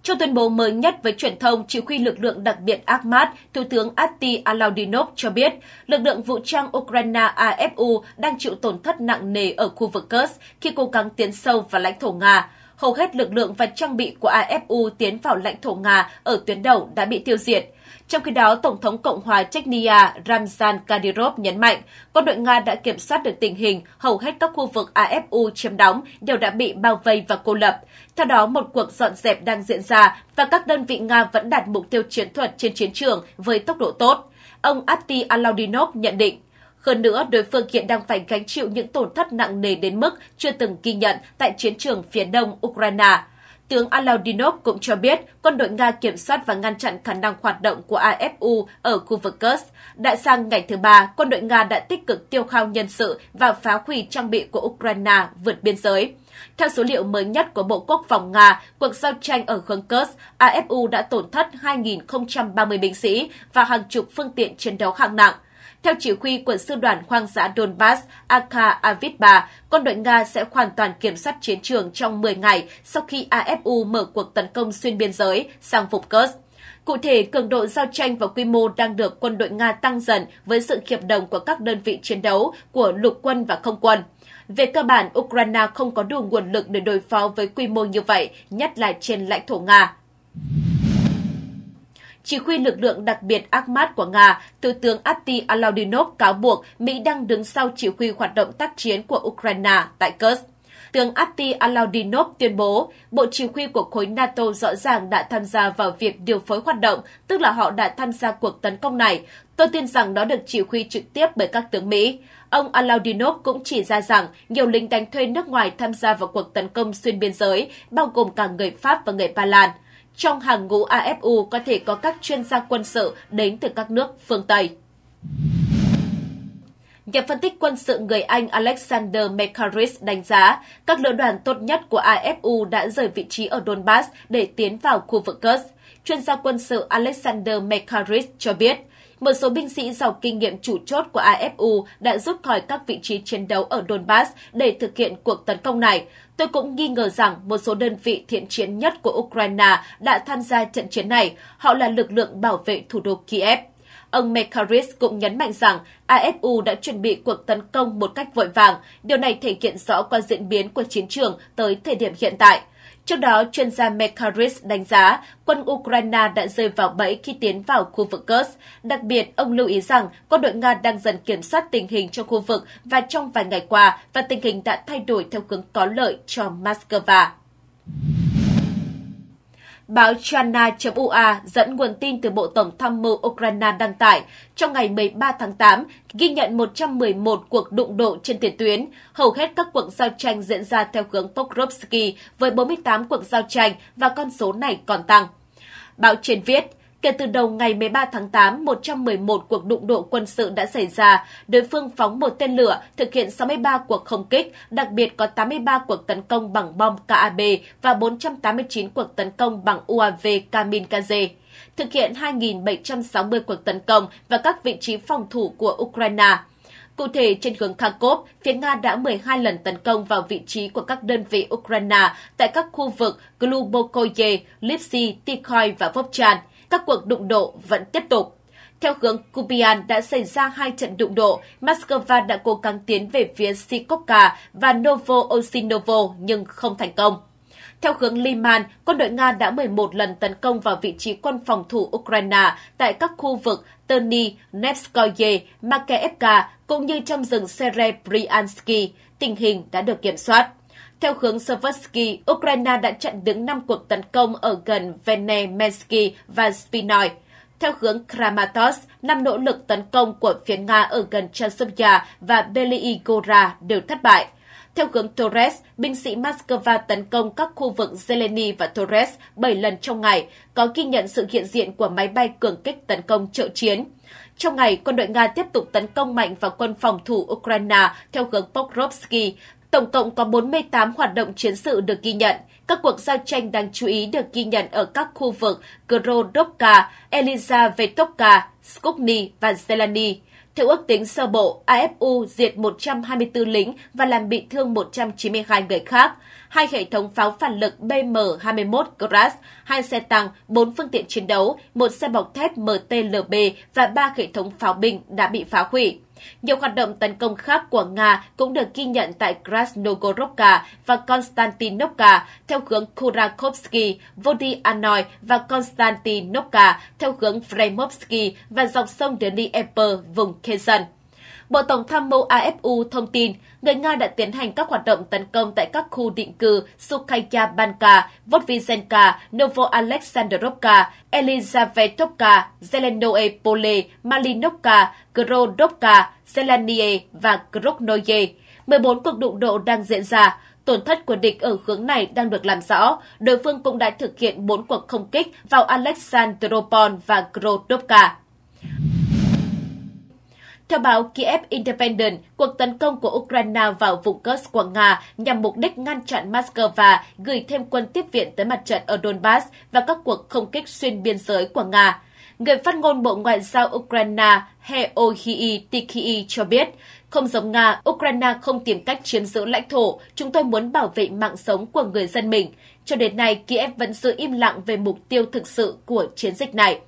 Trong tuyên bố mới nhất với truyền thông chỉ huy lực lượng đặc biệt Akhmat, Thủ tướng Ati Alaudinov cho biết lực lượng vũ trang Ukraine AFU đang chịu tổn thất nặng nề ở khu vực Kursk khi cố gắng tiến sâu vào lãnh thổ Nga hầu hết lực lượng và trang bị của AFU tiến vào lãnh thổ Nga ở tuyến đầu đã bị tiêu diệt. Trong khi đó, Tổng thống Cộng hòa Chechnya Ramzan Kadyrov nhấn mạnh, quân đội Nga đã kiểm soát được tình hình, hầu hết các khu vực AFU chiếm đóng đều đã bị bao vây và cô lập. Theo đó, một cuộc dọn dẹp đang diễn ra và các đơn vị Nga vẫn đạt mục tiêu chiến thuật trên chiến trường với tốc độ tốt. Ông Ati Alaudinov nhận định, hơn nữa, đối phương hiện đang phải gánh chịu những tổn thất nặng nề đến mức chưa từng ghi nhận tại chiến trường phía đông Ukraine. Tướng Alaudinov cũng cho biết quân đội Nga kiểm soát và ngăn chặn khả năng hoạt động của AFU ở khu vực Kursk. Đã sang ngày thứ ba, quân đội Nga đã tích cực tiêu khao nhân sự và phá hủy trang bị của Ukraine vượt biên giới. Theo số liệu mới nhất của Bộ Quốc phòng Nga, cuộc giao tranh ở hướng Kursk, AFU đã tổn thất 2.030 binh sĩ và hàng chục phương tiện chiến đấu hạng nặng. Theo chỉ huy quân sư đoàn hoang dã Donbass Akha Avitba, quân đội Nga sẽ hoàn toàn kiểm soát chiến trường trong 10 ngày sau khi AFU mở cuộc tấn công xuyên biên giới sang vùng Kursk. Cụ thể, cường độ giao tranh và quy mô đang được quân đội Nga tăng dần với sự hiệp đồng của các đơn vị chiến đấu của lục quân và không quân. Về cơ bản, Ukraine không có đủ nguồn lực để đối phó với quy mô như vậy, nhất là trên lãnh thổ Nga. Chỉ huy lực lượng đặc biệt Akhmat của Nga, Thượng tướng Ati Alaudinov cáo buộc Mỹ đang đứng sau chỉ huy hoạt động tác chiến của Ukraine tại Kursk. Tướng Ati Alaudinov tuyên bố, Bộ Chỉ huy của khối NATO rõ ràng đã tham gia vào việc điều phối hoạt động, tức là họ đã tham gia cuộc tấn công này. Tôi tin rằng đó được chỉ huy trực tiếp bởi các tướng Mỹ. Ông Alaudinov cũng chỉ ra rằng nhiều lính đánh thuê nước ngoài tham gia vào cuộc tấn công xuyên biên giới, bao gồm cả người Pháp và người Ba Lan trong hàng ngũ AFU có thể có các chuyên gia quân sự đến từ các nước phương Tây. Nhà phân tích quân sự người Anh Alexander Mekaris đánh giá, các lữ đoàn tốt nhất của AFU đã rời vị trí ở Donbass để tiến vào khu vực Kursk. Chuyên gia quân sự Alexander Mekaris cho biết, một số binh sĩ giàu kinh nghiệm chủ chốt của AFU đã rút khỏi các vị trí chiến đấu ở Donbass để thực hiện cuộc tấn công này. Tôi cũng nghi ngờ rằng một số đơn vị thiện chiến nhất của Ukraine đã tham gia trận chiến này. Họ là lực lượng bảo vệ thủ đô Kiev. Ông Mekaris cũng nhấn mạnh rằng AFU đã chuẩn bị cuộc tấn công một cách vội vàng. Điều này thể hiện rõ qua diễn biến của chiến trường tới thời điểm hiện tại. Trước đó, chuyên gia Mekaris đánh giá quân Ukraine đã rơi vào bẫy khi tiến vào khu vực Kursk. Đặc biệt, ông lưu ý rằng quân đội Nga đang dần kiểm soát tình hình trong khu vực và trong vài ngày qua, và tình hình đã thay đổi theo hướng có lợi cho Moscow. Báo Chana.ua dẫn nguồn tin từ Bộ Tổng tham mưu Ukraine đăng tải trong ngày 13 tháng 8 ghi nhận 111 cuộc đụng độ trên tiền tuyến. Hầu hết các cuộc giao tranh diễn ra theo hướng Pokrovsky với 48 cuộc giao tranh và con số này còn tăng. Báo trên viết, Kể từ đầu ngày 13 tháng 8, 111 cuộc đụng độ quân sự đã xảy ra, đối phương phóng một tên lửa, thực hiện 63 cuộc không kích, đặc biệt có 83 cuộc tấn công bằng bom KAB và 489 cuộc tấn công bằng UAV Kamikaze thực hiện 2.760 cuộc tấn công vào các vị trí phòng thủ của Ukraine. Cụ thể, trên hướng Kharkov, phía Nga đã 12 lần tấn công vào vị trí của các đơn vị Ukraine tại các khu vực Glubokoye, Lipsy, Tikhoy và Vovchan các cuộc đụng độ vẫn tiếp tục. Theo hướng Kupian đã xảy ra hai trận đụng độ, Moscow đã cố gắng tiến về phía Sikovka và Novo Novoosinovo nhưng không thành công. Theo hướng Liman, quân đội Nga đã 11 lần tấn công vào vị trí quân phòng thủ Ukraine tại các khu vực Terny, Nevskoye, Makeevka cũng như trong rừng Serebryansky. Tình hình đã được kiểm soát. Theo hướng Seversky, Ukraine đã chặn đứng 5 cuộc tấn công ở gần Venemensky và Spinoy. Theo hướng Kramatorsk, 5 nỗ lực tấn công của phía Nga ở gần Chasovya và Belyigora đều thất bại. Theo hướng Torres, binh sĩ Moscow tấn công các khu vực Zeleny và Torres 7 lần trong ngày, có ghi nhận sự hiện diện của máy bay cường kích tấn công trợ chiến. Trong ngày, quân đội Nga tiếp tục tấn công mạnh vào quân phòng thủ Ukraine theo hướng Pokrovsky, Tổng cộng có 48 hoạt động chiến sự được ghi nhận. Các cuộc giao tranh đáng chú ý được ghi nhận ở các khu vực Grodovka, Eliza Vetovka, Skopny và Zelani. Theo ước tính sơ bộ, AFU diệt 124 lính và làm bị thương 192 người khác. Hai hệ thống pháo phản lực BM-21 Gras, hai xe tăng, bốn phương tiện chiến đấu, một xe bọc thép MTLB và ba hệ thống pháo binh đã bị phá hủy. Nhiều hoạt động tấn công khác của Nga cũng được ghi nhận tại Krasnogorovka và Konstantinovka theo hướng Kurakovsky, Vodianoi và Konstantinovka theo hướng Fremovsky và dọc sông Dnieper vùng Kherson. Bộ Tổng tham mưu AFU thông tin người Nga đã tiến hành các hoạt động tấn công tại các khu định cư Sukhaya Banka, Vodvizenka, Novo Alexandrovka, Elizavetovka, Zelenoe Pole, Malinovka, Grodovka, Zelenie và Groknoye. 14 cuộc đụng độ đang diễn ra, tổn thất của địch ở hướng này đang được làm rõ. Đối phương cũng đã thực hiện 4 cuộc không kích vào Alexandropol và Grodovka. Theo báo Kiev Independent, cuộc tấn công của Ukraine vào vùng Kursk của Nga nhằm mục đích ngăn chặn Moscow gửi thêm quân tiếp viện tới mặt trận ở Donbass và các cuộc không kích xuyên biên giới của Nga. Người phát ngôn Bộ Ngoại giao Ukraine Heohii Tikii cho biết, không giống Nga, Ukraine không tìm cách chiếm giữ lãnh thổ, chúng tôi muốn bảo vệ mạng sống của người dân mình. Cho đến nay, Kiev vẫn giữ im lặng về mục tiêu thực sự của chiến dịch này.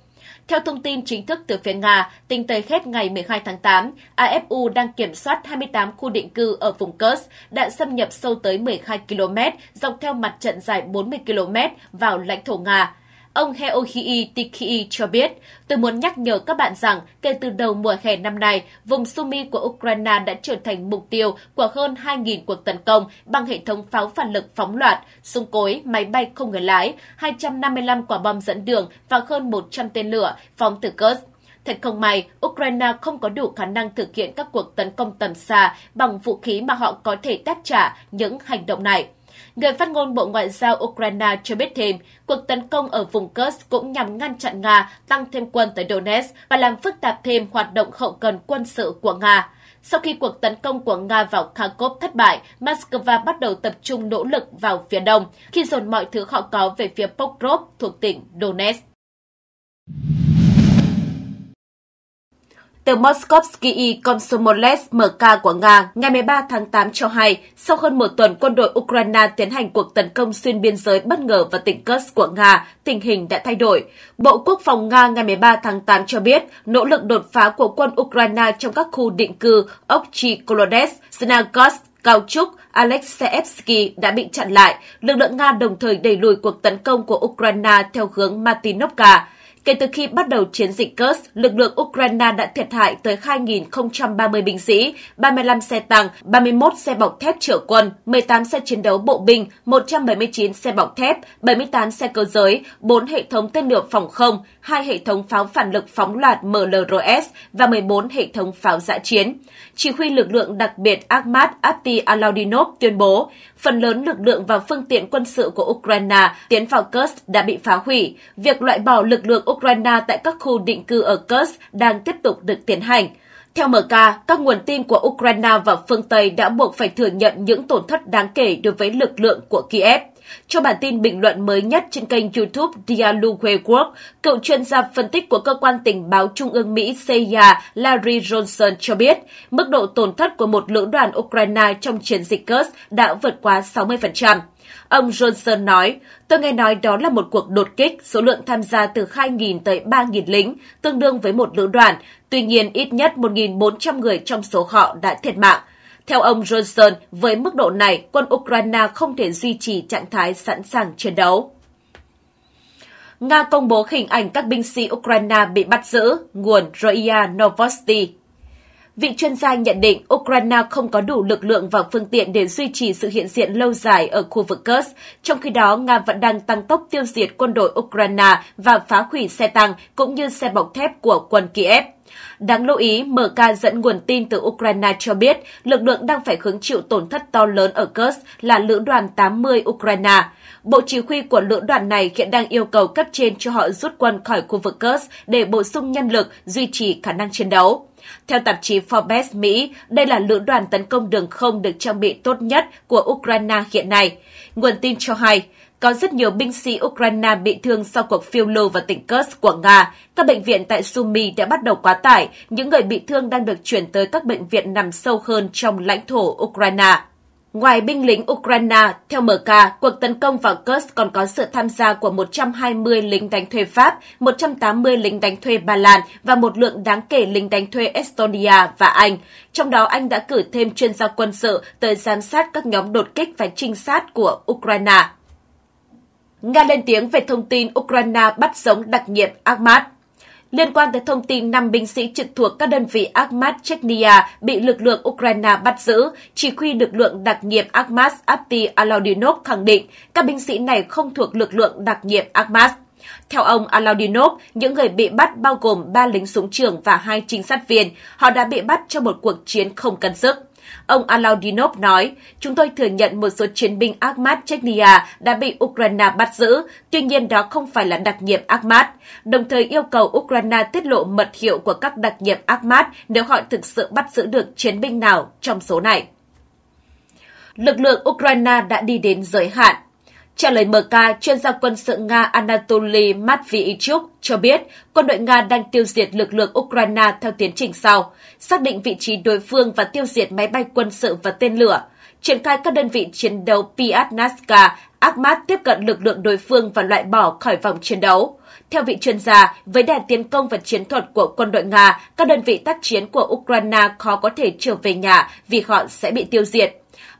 Theo thông tin chính thức từ phía Nga, tính tới hết ngày 12 tháng 8, AFU đang kiểm soát 28 khu định cư ở vùng Kursk đã xâm nhập sâu tới 12 km dọc theo mặt trận dài 40 km vào lãnh thổ Nga. Ông Heohii Tikii cho biết, tôi muốn nhắc nhở các bạn rằng kể từ đầu mùa hè năm nay, vùng Sumi của Ukraine đã trở thành mục tiêu của hơn 2.000 cuộc tấn công bằng hệ thống pháo phản lực phóng loạt, súng cối, máy bay không người lái, 255 quả bom dẫn đường và hơn 100 tên lửa phóng từ Kursk. Thật không may, Ukraine không có đủ khả năng thực hiện các cuộc tấn công tầm xa bằng vũ khí mà họ có thể đáp trả những hành động này. Người phát ngôn Bộ Ngoại giao Ukraine cho biết thêm, cuộc tấn công ở vùng Kursk cũng nhằm ngăn chặn Nga tăng thêm quân tới Donetsk và làm phức tạp thêm hoạt động hậu cần quân sự của Nga. Sau khi cuộc tấn công của Nga vào Kharkov thất bại, Moscow bắt đầu tập trung nỗ lực vào phía đông, khi dồn mọi thứ họ có về phía Pokrov thuộc tỉnh Donetsk. Tờ Moskovsky Komsomolets MK của Nga ngày 13 tháng 8 cho hay, sau hơn một tuần quân đội Ukraine tiến hành cuộc tấn công xuyên biên giới bất ngờ vào tỉnh Kursk của Nga, tình hình đã thay đổi. Bộ Quốc phòng Nga ngày 13 tháng 8 cho biết, nỗ lực đột phá của quân Ukraine trong các khu định cư Okchikolodets, Snagost, Cao Trúc, Alexeyevsky đã bị chặn lại. Lực lượng Nga đồng thời đẩy lùi cuộc tấn công của Ukraine theo hướng matinovka Kể từ khi bắt đầu chiến dịch Kursk, lực lượng Ukraine đã thiệt hại tới 2.030 binh sĩ, 35 xe tăng, 31 xe bọc thép chở quân, 18 xe chiến đấu bộ binh, 179 xe bọc thép, 78 xe cơ giới, 4 hệ thống tên lửa phòng không, 2 hệ thống pháo phản lực phóng loạt MLRS và 14 hệ thống pháo dã chiến chỉ huy lực lượng đặc biệt Ahmad Abdi Alaudinov tuyên bố phần lớn lực lượng và phương tiện quân sự của Ukraine tiến vào Kursk đã bị phá hủy. Việc loại bỏ lực lượng Ukraine tại các khu định cư ở Kursk đang tiếp tục được tiến hành. Theo MK, các nguồn tin của Ukraine và phương Tây đã buộc phải thừa nhận những tổn thất đáng kể đối với lực lượng của Kiev cho bản tin bình luận mới nhất trên kênh YouTube Dialogue World, cựu chuyên gia phân tích của cơ quan tình báo Trung ương Mỹ CIA Larry Johnson cho biết, mức độ tổn thất của một lữ đoàn Ukraine trong chiến dịch Kursk đã vượt quá 60%. Ông Johnson nói, tôi nghe nói đó là một cuộc đột kích, số lượng tham gia từ 2.000 tới 3.000 lính, tương đương với một lữ đoàn. Tuy nhiên, ít nhất 1.400 người trong số họ đã thiệt mạng. Theo ông Johnson, với mức độ này, quân Ukraine không thể duy trì trạng thái sẵn sàng chiến đấu. Nga công bố hình ảnh các binh sĩ Ukraine bị bắt giữ, nguồn Roia Novosti. Vị chuyên gia nhận định Ukraine không có đủ lực lượng và phương tiện để duy trì sự hiện diện lâu dài ở khu vực Kursk, trong khi đó Nga vẫn đang tăng tốc tiêu diệt quân đội Ukraine và phá hủy xe tăng cũng như xe bọc thép của quân Kiev. Đáng lưu ý, MK dẫn nguồn tin từ Ukraine cho biết lực lượng đang phải hứng chịu tổn thất to lớn ở Kursk là lữ đoàn 80 Ukraine. Bộ chỉ huy của lữ đoàn này hiện đang yêu cầu cấp trên cho họ rút quân khỏi khu vực Kursk để bổ sung nhân lực, duy trì khả năng chiến đấu. Theo tạp chí Forbes Mỹ, đây là lữ đoàn tấn công đường không được trang bị tốt nhất của Ukraine hiện nay. Nguồn tin cho hay, có rất nhiều binh sĩ Ukraine bị thương sau cuộc phiêu lưu vào tỉnh Kursk của Nga. Các bệnh viện tại Sumy đã bắt đầu quá tải. Những người bị thương đang được chuyển tới các bệnh viện nằm sâu hơn trong lãnh thổ Ukraine. Ngoài binh lính Ukraine, theo MK, cuộc tấn công vào Kursk còn có sự tham gia của 120 lính đánh thuê Pháp, 180 lính đánh thuê Ba Lan và một lượng đáng kể lính đánh thuê Estonia và Anh. Trong đó, Anh đã cử thêm chuyên gia quân sự tới giám sát các nhóm đột kích và trinh sát của Ukraine. Nga lên tiếng về thông tin Ukraine bắt sống đặc nhiệm Akhmat. Liên quan tới thông tin 5 binh sĩ trực thuộc các đơn vị Akhmat Chechnya bị lực lượng Ukraine bắt giữ, chỉ huy lực lượng đặc nhiệm Akhmat Abdi Alaudinov khẳng định các binh sĩ này không thuộc lực lượng đặc nhiệm Akhmat. Theo ông Alaudinov, những người bị bắt bao gồm 3 lính súng trường và 2 trinh sát viên. Họ đã bị bắt trong một cuộc chiến không cân sức. Ông Alaudinov nói, chúng tôi thừa nhận một số chiến binh Akhmat Chechnya đã bị Ukraine bắt giữ, tuy nhiên đó không phải là đặc nhiệm Akhmat, đồng thời yêu cầu Ukraine tiết lộ mật hiệu của các đặc nhiệm Akhmat nếu họ thực sự bắt giữ được chiến binh nào trong số này lực lượng Ukraine đã đi đến giới hạn. Trả lời MK, chuyên gia quân sự Nga Anatoly Matvichuk cho biết quân đội Nga đang tiêu diệt lực lượng Ukraine theo tiến trình sau, xác định vị trí đối phương và tiêu diệt máy bay quân sự và tên lửa, triển khai các đơn vị chiến đấu Piatnatska, Akmat tiếp cận lực lượng đối phương và loại bỏ khỏi vòng chiến đấu. Theo vị chuyên gia, với đà tiến công và chiến thuật của quân đội Nga, các đơn vị tác chiến của Ukraine khó có thể trở về nhà vì họ sẽ bị tiêu diệt.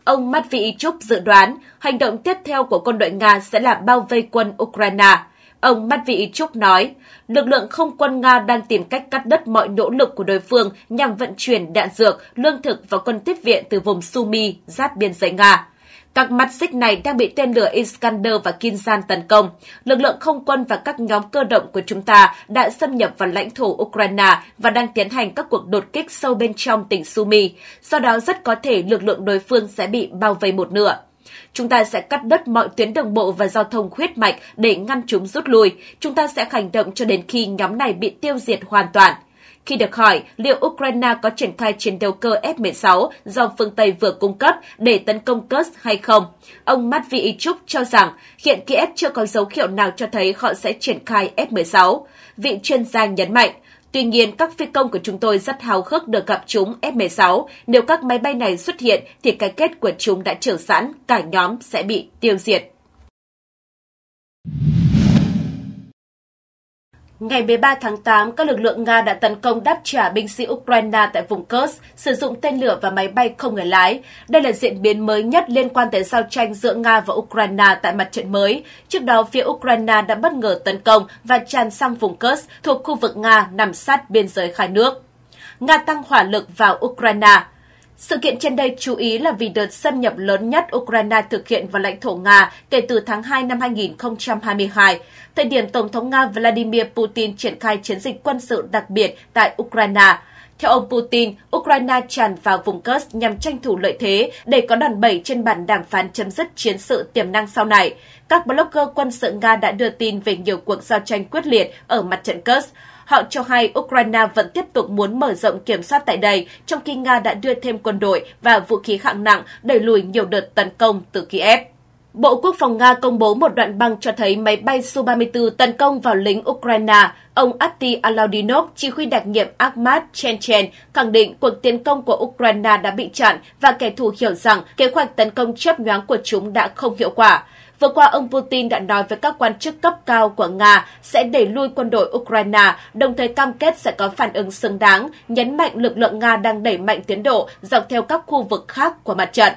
Ông Matvey dự đoán hành động tiếp theo của quân đội Nga sẽ là bao vây quân Ukraine. Ông Matvey nói, lực lượng không quân Nga đang tìm cách cắt đứt mọi nỗ lực của đối phương nhằm vận chuyển đạn dược, lương thực và quân tiếp viện từ vùng Sumy giáp biên giới Nga. Các mắt xích này đang bị tên lửa Iskander và Kinzhan tấn công. Lực lượng không quân và các nhóm cơ động của chúng ta đã xâm nhập vào lãnh thổ Ukraine và đang tiến hành các cuộc đột kích sâu bên trong tỉnh Sumy. Do đó rất có thể lực lượng đối phương sẽ bị bao vây một nửa. Chúng ta sẽ cắt đứt mọi tuyến đường bộ và giao thông huyết mạch để ngăn chúng rút lui. Chúng ta sẽ hành động cho đến khi nhóm này bị tiêu diệt hoàn toàn. Khi được hỏi liệu Ukraine có triển khai chiến đấu cơ F-16 do phương Tây vừa cung cấp để tấn công Kursk hay không, ông Matvei cho rằng hiện Kiev chưa có dấu hiệu nào cho thấy họ sẽ triển khai F-16. Vị chuyên gia nhấn mạnh, Tuy nhiên, các phi công của chúng tôi rất hào hức được gặp chúng F-16. Nếu các máy bay này xuất hiện, thì cái kết của chúng đã trở sẵn, cả nhóm sẽ bị tiêu diệt. Ngày 13 tháng 8, các lực lượng Nga đã tấn công đáp trả binh sĩ Ukraine tại vùng Kursk, sử dụng tên lửa và máy bay không người lái. Đây là diễn biến mới nhất liên quan tới giao tranh giữa Nga và Ukraine tại mặt trận mới. Trước đó, phía Ukraine đã bất ngờ tấn công và tràn sang vùng Kursk thuộc khu vực Nga nằm sát biên giới hai nước. Nga tăng hỏa lực vào Ukraine sự kiện trên đây chú ý là vì đợt xâm nhập lớn nhất Ukraine thực hiện vào lãnh thổ Nga kể từ tháng 2 năm 2022, thời điểm Tổng thống Nga Vladimir Putin triển khai chiến dịch quân sự đặc biệt tại Ukraine. Theo ông Putin, Ukraine tràn vào vùng Kursk nhằm tranh thủ lợi thế để có đòn bẩy trên bàn đàm phán chấm dứt chiến sự tiềm năng sau này. Các blogger quân sự Nga đã đưa tin về nhiều cuộc giao tranh quyết liệt ở mặt trận Kursk. Họ cho hay Ukraine vẫn tiếp tục muốn mở rộng kiểm soát tại đây, trong khi Nga đã đưa thêm quân đội và vũ khí hạng nặng đẩy lùi nhiều đợt tấn công từ Kiev. Bộ Quốc phòng Nga công bố một đoạn băng cho thấy máy bay Su-34 tấn công vào lính Ukraine. Ông Ati Alaudinov, chỉ huy đặc nhiệm Akhmat Chenchen, khẳng định cuộc tiến công của Ukraine đã bị chặn và kẻ thù hiểu rằng kế hoạch tấn công chớp nhoáng của chúng đã không hiệu quả. Vừa qua, ông Putin đã nói với các quan chức cấp cao của Nga sẽ đẩy lui quân đội Ukraine, đồng thời cam kết sẽ có phản ứng xứng đáng, nhấn mạnh lực lượng Nga đang đẩy mạnh tiến độ dọc theo các khu vực khác của mặt trận.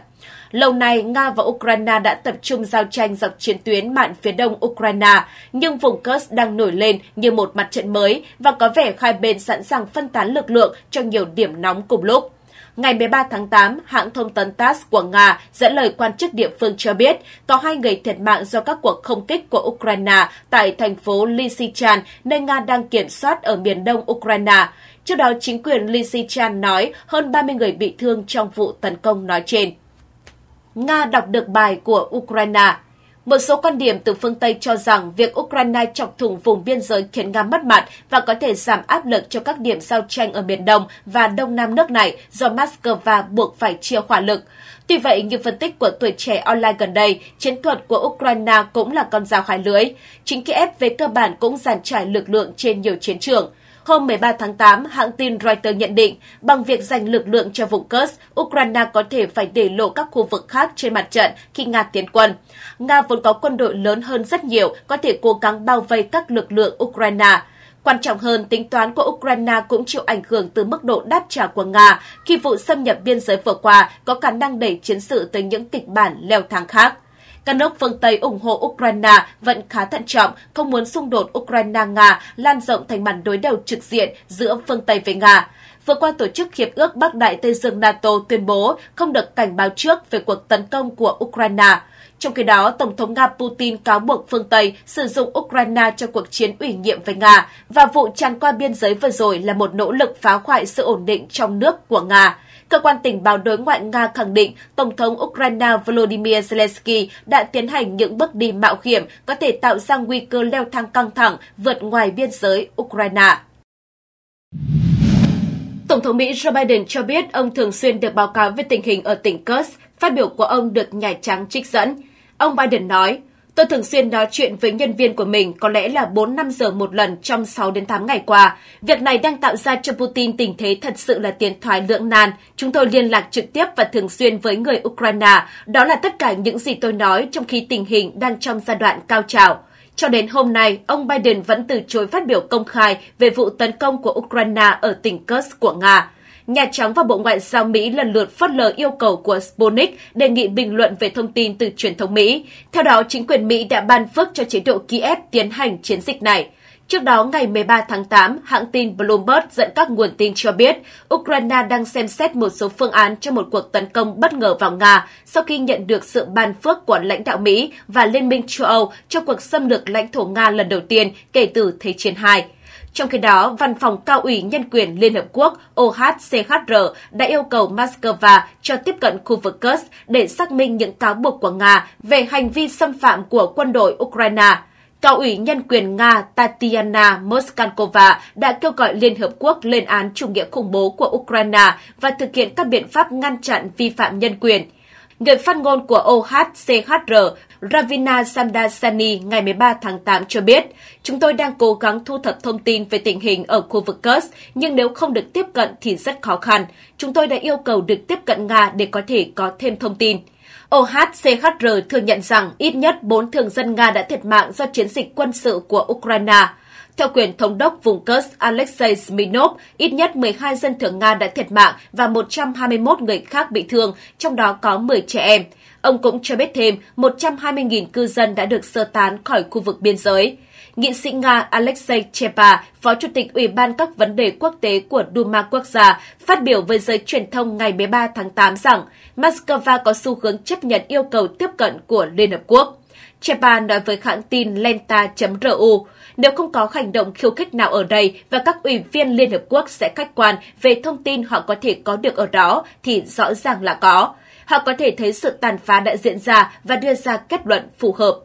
Lâu nay, Nga và Ukraine đã tập trung giao tranh dọc chiến tuyến mạn phía đông Ukraine, nhưng vùng Kursk đang nổi lên như một mặt trận mới và có vẻ hai bên sẵn sàng phân tán lực lượng cho nhiều điểm nóng cùng lúc. Ngày 13 tháng 8, hãng thông tấn TASS của Nga dẫn lời quan chức địa phương cho biết có hai người thiệt mạng do các cuộc không kích của Ukraine tại thành phố Lysychan, nơi Nga đang kiểm soát ở miền đông Ukraine. Trước đó, chính quyền Lysychan nói hơn 30 người bị thương trong vụ tấn công nói trên. Nga đọc được bài của Ukraine một số quan điểm từ phương Tây cho rằng việc Ukraine chọc thủng vùng biên giới khiến Nga mất mặt và có thể giảm áp lực cho các điểm giao tranh ở Biển Đông và Đông Nam nước này do Moscow buộc phải chia hỏa lực. Tuy vậy, như phân tích của tuổi trẻ online gần đây, chiến thuật của Ukraine cũng là con dao hai lưỡi. Chính Kiev về cơ bản cũng giàn trải lực lượng trên nhiều chiến trường. Hôm 13 tháng 8, hãng tin Reuters nhận định bằng việc dành lực lượng cho vùng Kursk, Ukraine có thể phải để lộ các khu vực khác trên mặt trận khi Nga tiến quân. Nga vốn có quân đội lớn hơn rất nhiều, có thể cố gắng bao vây các lực lượng Ukraine. Quan trọng hơn, tính toán của Ukraine cũng chịu ảnh hưởng từ mức độ đáp trả của Nga khi vụ xâm nhập biên giới vừa qua có khả năng đẩy chiến sự tới những kịch bản leo thang khác. Các nước phương Tây ủng hộ Ukraine vẫn khá thận trọng, không muốn xung đột Ukraine-Nga lan rộng thành màn đối đầu trực diện giữa phương Tây với Nga. Vừa qua, Tổ chức Hiệp ước Bắc Đại Tây Dương NATO tuyên bố không được cảnh báo trước về cuộc tấn công của Ukraine. Trong khi đó, Tổng thống Nga Putin cáo buộc phương Tây sử dụng Ukraine cho cuộc chiến ủy nhiệm với Nga và vụ tràn qua biên giới vừa rồi là một nỗ lực phá hoại sự ổn định trong nước của Nga. Cơ quan tình báo đối ngoại Nga khẳng định Tổng thống Ukraine Volodymyr Zelensky đã tiến hành những bước đi mạo hiểm có thể tạo ra nguy cơ leo thang căng thẳng vượt ngoài biên giới Ukraine. Tổng thống Mỹ Joe Biden cho biết ông thường xuyên được báo cáo về tình hình ở tỉnh Kursk. Phát biểu của ông được Nhà Trắng trích dẫn. Ông Biden nói, Tôi thường xuyên nói chuyện với nhân viên của mình có lẽ là 4-5 giờ một lần trong 6 đến 8 ngày qua. Việc này đang tạo ra cho Putin tình thế thật sự là tiến thoái lưỡng nan. Chúng tôi liên lạc trực tiếp và thường xuyên với người Ukraine. Đó là tất cả những gì tôi nói trong khi tình hình đang trong giai đoạn cao trào. Cho đến hôm nay, ông Biden vẫn từ chối phát biểu công khai về vụ tấn công của Ukraine ở tỉnh Kursk của Nga. Nhà Trắng và Bộ Ngoại giao Mỹ lần lượt phớt lờ yêu cầu của Sputnik đề nghị bình luận về thông tin từ truyền thông Mỹ. Theo đó, chính quyền Mỹ đã ban phước cho chế độ Kiev tiến hành chiến dịch này. Trước đó, ngày 13 tháng 8, hãng tin Bloomberg dẫn các nguồn tin cho biết Ukraine đang xem xét một số phương án cho một cuộc tấn công bất ngờ vào Nga sau khi nhận được sự ban phước của lãnh đạo Mỹ và Liên minh châu Âu cho cuộc xâm lược lãnh thổ Nga lần đầu tiên kể từ Thế chiến II. Trong khi đó, Văn phòng Cao ủy Nhân quyền Liên Hợp Quốc OHCHR đã yêu cầu Moscow cho tiếp cận khu vực Kursk để xác minh những cáo buộc của Nga về hành vi xâm phạm của quân đội Ukraine. Cao ủy Nhân quyền Nga Tatiana Moskankova đã kêu gọi Liên Hợp Quốc lên án chủ nghĩa khủng bố của Ukraine và thực hiện các biện pháp ngăn chặn vi phạm nhân quyền. Người phát ngôn của OHCHR Ravina Sandasani ngày 13 tháng 8 cho biết, chúng tôi đang cố gắng thu thập thông tin về tình hình ở khu vực Kursk, nhưng nếu không được tiếp cận thì rất khó khăn. Chúng tôi đã yêu cầu được tiếp cận Nga để có thể có thêm thông tin. OHCHR thừa nhận rằng ít nhất 4 thường dân Nga đã thiệt mạng do chiến dịch quân sự của Ukraine. Theo quyền thống đốc vùng Kursk Alexei Smirnov, ít nhất 12 dân thường Nga đã thiệt mạng và 121 người khác bị thương, trong đó có 10 trẻ em. Ông cũng cho biết thêm 120.000 cư dân đã được sơ tán khỏi khu vực biên giới. Nghị sĩ Nga Alexei Chepa, Phó Chủ tịch Ủy ban các vấn đề quốc tế của Duma Quốc gia, phát biểu với giới truyền thông ngày 13 tháng 8 rằng Moscow có xu hướng chấp nhận yêu cầu tiếp cận của Liên Hợp Quốc. Chepa nói với hãng tin Lenta.ru, nếu không có hành động khiêu khích nào ở đây và các ủy viên Liên Hợp Quốc sẽ khách quan về thông tin họ có thể có được ở đó thì rõ ràng là có họ có thể thấy sự tàn phá đã diễn ra và đưa ra kết luận phù hợp.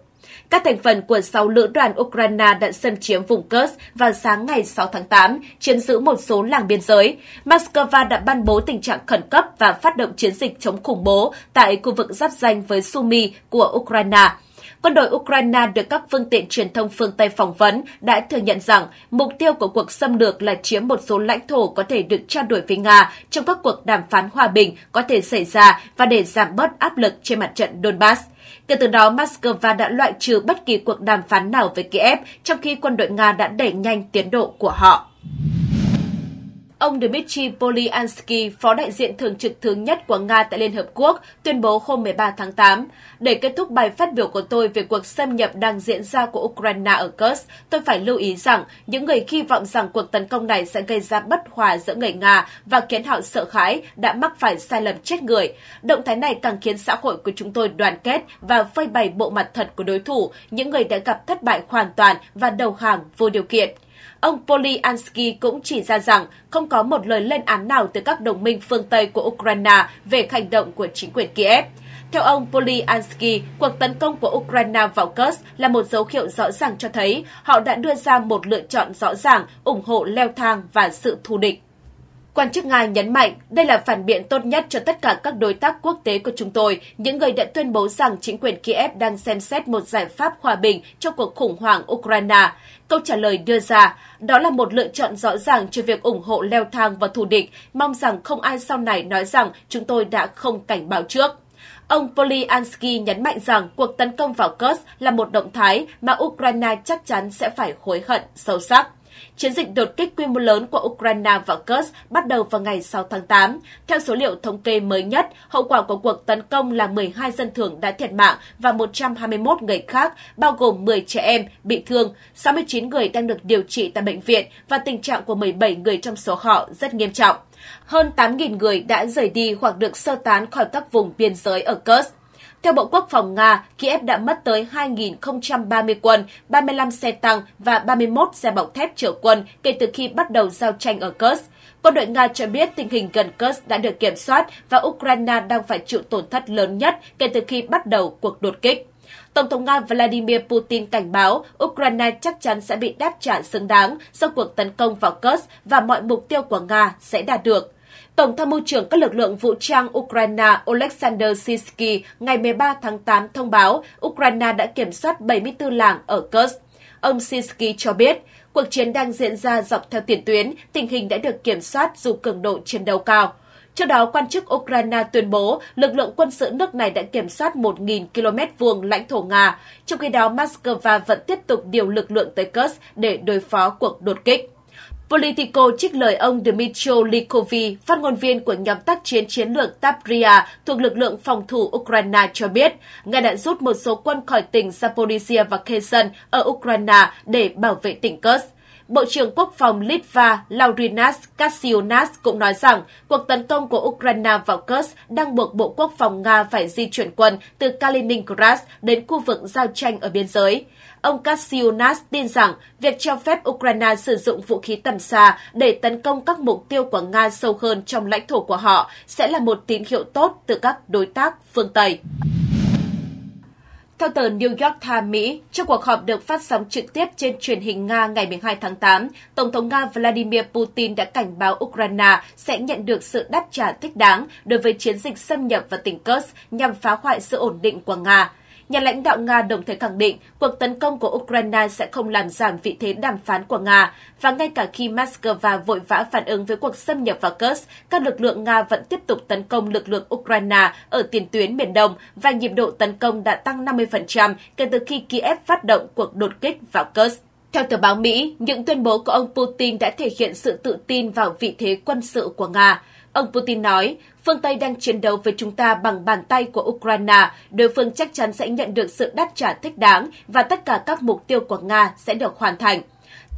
Các thành phần của 6 lữ đoàn Ukraine đã xâm chiếm vùng Kursk vào sáng ngày 6 tháng 8, chiếm giữ một số làng biên giới. Moscow đã ban bố tình trạng khẩn cấp và phát động chiến dịch chống khủng bố tại khu vực giáp danh với Sumy của Ukraine. Quân đội Ukraine được các phương tiện truyền thông phương Tây phỏng vấn đã thừa nhận rằng mục tiêu của cuộc xâm lược là chiếm một số lãnh thổ có thể được trao đổi với Nga trong các cuộc đàm phán hòa bình có thể xảy ra và để giảm bớt áp lực trên mặt trận Donbass. Kể từ đó, Moscow đã loại trừ bất kỳ cuộc đàm phán nào với Kiev, trong khi quân đội Nga đã đẩy nhanh tiến độ của họ. Ông Dmitry Polyansky, phó đại diện thường trực thứ nhất của Nga tại Liên Hợp Quốc, tuyên bố hôm 13 tháng 8. Để kết thúc bài phát biểu của tôi về cuộc xâm nhập đang diễn ra của Ukraine ở Kursk, tôi phải lưu ý rằng những người hy vọng rằng cuộc tấn công này sẽ gây ra bất hòa giữa người Nga và khiến họ sợ hãi đã mắc phải sai lầm chết người. Động thái này càng khiến xã hội của chúng tôi đoàn kết và phơi bày bộ mặt thật của đối thủ, những người đã gặp thất bại hoàn toàn và đầu hàng vô điều kiện. Ông Polyansky cũng chỉ ra rằng không có một lời lên án nào từ các đồng minh phương Tây của Ukraine về hành động của chính quyền Kiev. Theo ông Polyansky, cuộc tấn công của Ukraine vào Kursk là một dấu hiệu rõ ràng cho thấy họ đã đưa ra một lựa chọn rõ ràng ủng hộ leo thang và sự thù địch. Quan chức Nga nhấn mạnh đây là phản biện tốt nhất cho tất cả các đối tác quốc tế của chúng tôi, những người đã tuyên bố rằng chính quyền Kiev đang xem xét một giải pháp hòa bình cho cuộc khủng hoảng Ukraine. Câu trả lời đưa ra, đó là một lựa chọn rõ ràng cho việc ủng hộ leo thang và thù địch, mong rằng không ai sau này nói rằng chúng tôi đã không cảnh báo trước. Ông Polyansky nhấn mạnh rằng cuộc tấn công vào Kursk là một động thái mà Ukraine chắc chắn sẽ phải hối hận sâu sắc. Chiến dịch đột kích quy mô lớn của Ukraine vào Kursk bắt đầu vào ngày 6 tháng 8. Theo số liệu thống kê mới nhất, hậu quả của cuộc tấn công là 12 dân thường đã thiệt mạng và 121 người khác, bao gồm 10 trẻ em, bị thương. 69 người đang được điều trị tại bệnh viện và tình trạng của 17 người trong số họ rất nghiêm trọng. Hơn 8.000 người đã rời đi hoặc được sơ tán khỏi các vùng biên giới ở Kursk. Theo Bộ Quốc phòng Nga, Kiev đã mất tới 2.030 quân, 35 xe tăng và 31 xe bọc thép chở quân kể từ khi bắt đầu giao tranh ở Kursk. Quân đội Nga cho biết tình hình gần Kursk đã được kiểm soát và Ukraine đang phải chịu tổn thất lớn nhất kể từ khi bắt đầu cuộc đột kích. Tổng thống Nga Vladimir Putin cảnh báo Ukraine chắc chắn sẽ bị đáp trả xứng đáng sau cuộc tấn công vào Kursk và mọi mục tiêu của Nga sẽ đạt được. Tổng tham mưu trưởng các lực lượng vũ trang Ukraine Oleksandr Sisky ngày 13 tháng 8 thông báo Ukraine đã kiểm soát 74 làng ở Kursk. Ông Sisky cho biết, cuộc chiến đang diễn ra dọc theo tiền tuyến, tình hình đã được kiểm soát dù cường độ chiến đấu cao. Trước đó, quan chức Ukraine tuyên bố lực lượng quân sự nước này đã kiểm soát 1.000 km vuông lãnh thổ Nga, trong khi đó Moscow vẫn tiếp tục điều lực lượng tới Kursk để đối phó cuộc đột kích. Politico trích lời ông Dmitry Likovi, phát ngôn viên của nhóm tác chiến chiến lược Tapria thuộc lực lượng phòng thủ Ukraine cho biết, nga đã rút một số quân khỏi tỉnh Zaporizhia và Kherson ở Ukraine để bảo vệ tỉnh Kursk. Bộ trưởng Quốc phòng Litva Laurinas Kasionas cũng nói rằng cuộc tấn công của Ukraine vào Kursk đang buộc Bộ Quốc phòng Nga phải di chuyển quân từ Kaliningrad đến khu vực giao tranh ở biên giới. Ông Kassiunas tin rằng việc cho phép Ukraine sử dụng vũ khí tầm xa để tấn công các mục tiêu của Nga sâu hơn trong lãnh thổ của họ sẽ là một tín hiệu tốt từ các đối tác phương Tây. Theo tờ New York Times Mỹ, trong cuộc họp được phát sóng trực tiếp trên truyền hình Nga ngày 12 tháng 8, Tổng thống Nga Vladimir Putin đã cảnh báo Ukraine sẽ nhận được sự đáp trả thích đáng đối với chiến dịch xâm nhập vào tỉnh Kursk nhằm phá hoại sự ổn định của Nga nhà lãnh đạo Nga đồng thời khẳng định cuộc tấn công của Ukraine sẽ không làm giảm vị thế đàm phán của Nga và ngay cả khi Moscow vội vã phản ứng với cuộc xâm nhập vào Kursk, các lực lượng Nga vẫn tiếp tục tấn công lực lượng Ukraine ở tiền tuyến miền Đông và nhịp độ tấn công đã tăng 50% kể từ khi Kiev phát động cuộc đột kích vào Kursk. Theo tờ báo Mỹ, những tuyên bố của ông Putin đã thể hiện sự tự tin vào vị thế quân sự của Nga. Ông Putin nói, phương Tây đang chiến đấu với chúng ta bằng bàn tay của Ukraine, đối phương chắc chắn sẽ nhận được sự đáp trả thích đáng và tất cả các mục tiêu của Nga sẽ được hoàn thành.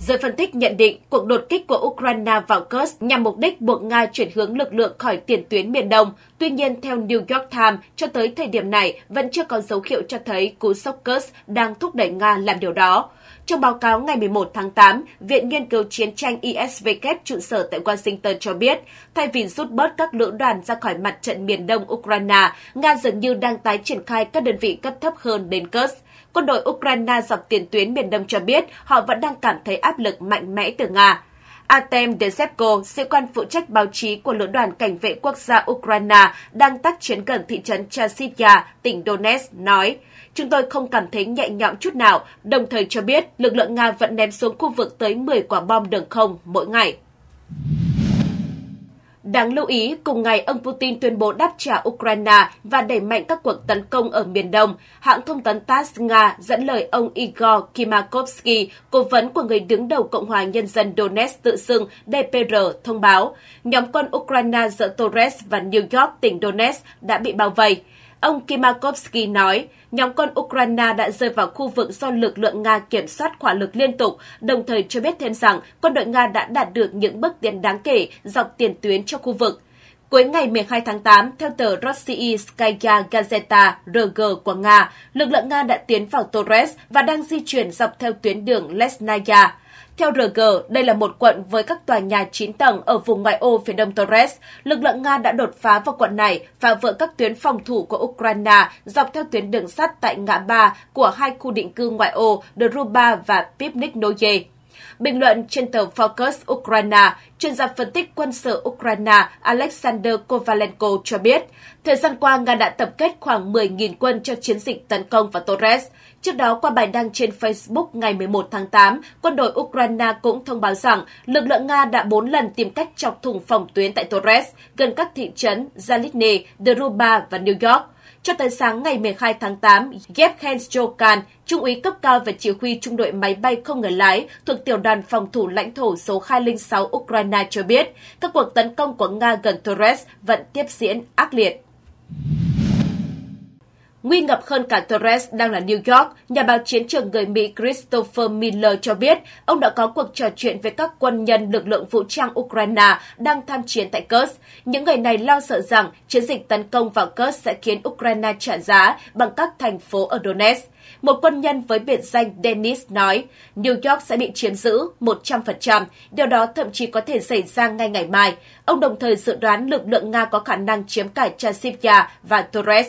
Giới phân tích nhận định cuộc đột kích của Ukraine vào Kursk nhằm mục đích buộc Nga chuyển hướng lực lượng khỏi tiền tuyến miền Đông. Tuy nhiên, theo New York Times, cho tới thời điểm này vẫn chưa có dấu hiệu cho thấy cú sốc Kursk đang thúc đẩy Nga làm điều đó. Trong báo cáo ngày 11 tháng 8, Viện Nghiên cứu Chiến tranh ISW trụ sở tại Washington cho biết, thay vì rút bớt các lữ đoàn ra khỏi mặt trận miền đông Ukraine, Nga dường như đang tái triển khai các đơn vị cấp thấp hơn đến Kursk. Quân đội Ukraine dọc tiền tuyến miền đông cho biết họ vẫn đang cảm thấy áp lực mạnh mẽ từ Nga. Artem Dezepko, sĩ quan phụ trách báo chí của lữ đoàn cảnh vệ quốc gia Ukraine đang tác chiến gần thị trấn Chasiv tỉnh Donetsk, nói – Chúng tôi không cảm thấy nhẹ nhõm chút nào, đồng thời cho biết lực lượng Nga vẫn ném xuống khu vực tới 10 quả bom đường không mỗi ngày. Đáng lưu ý, cùng ngày ông Putin tuyên bố đáp trả Ukraine và đẩy mạnh các cuộc tấn công ở miền Đông. Hãng thông tấn TASS Nga dẫn lời ông Igor Kimakovsky, cố vấn của người đứng đầu Cộng hòa Nhân dân Donetsk tự xưng DPR, thông báo nhóm quân Ukraine giữa Torres và New York, tỉnh Donetsk đã bị bao vây. Ông Kimakovsky nói, nhóm quân Ukraine đã rơi vào khu vực do lực lượng Nga kiểm soát hỏa lực liên tục, đồng thời cho biết thêm rằng quân đội Nga đã đạt được những bước tiến đáng kể dọc tiền tuyến cho khu vực. Cuối ngày 12 tháng 8, theo tờ Rossiyskaya Gazeta RG của Nga, lực lượng Nga đã tiến vào Torres và đang di chuyển dọc theo tuyến đường Lesnaya. Theo RG, đây là một quận với các tòa nhà 9 tầng ở vùng ngoại ô phía đông Torres. Lực lượng Nga đã đột phá vào quận này và vỡ các tuyến phòng thủ của Ukraine dọc theo tuyến đường sắt tại ngã ba của hai khu định cư ngoại ô Druba và Pivniknoye. Bình luận trên tờ Focus Ukraine, chuyên gia phân tích quân sự Ukraine Alexander Kovalenko cho biết, thời gian qua Nga đã tập kết khoảng 10.000 quân cho chiến dịch tấn công vào Torres. Trước đó, qua bài đăng trên Facebook ngày 11 tháng 8, quân đội Ukraine cũng thông báo rằng lực lượng Nga đã 4 lần tìm cách chọc thủng phòng tuyến tại Torres, gần các thị trấn Zalitny, Deruba và New York. Cho tới sáng ngày 12 tháng 8, Yevhen Jokan, trung úy cấp cao và chỉ huy trung đội máy bay không người lái thuộc tiểu đoàn phòng thủ lãnh thổ số 206 Ukraine cho biết, các cuộc tấn công của Nga gần Torres vẫn tiếp diễn ác liệt. Nguy ngập hơn cả Torres đang là New York, nhà báo chiến trường người Mỹ Christopher Miller cho biết ông đã có cuộc trò chuyện với các quân nhân lực lượng vũ trang Ukraine đang tham chiến tại Kursk. Những người này lo sợ rằng chiến dịch tấn công vào Kursk sẽ khiến Ukraine trả giá bằng các thành phố ở Donetsk. Một quân nhân với biệt danh Dennis nói, New York sẽ bị chiếm giữ 100%, điều đó thậm chí có thể xảy ra ngay ngày mai. Ông đồng thời dự đoán lực lượng Nga có khả năng chiếm cả Chasivya và Torres.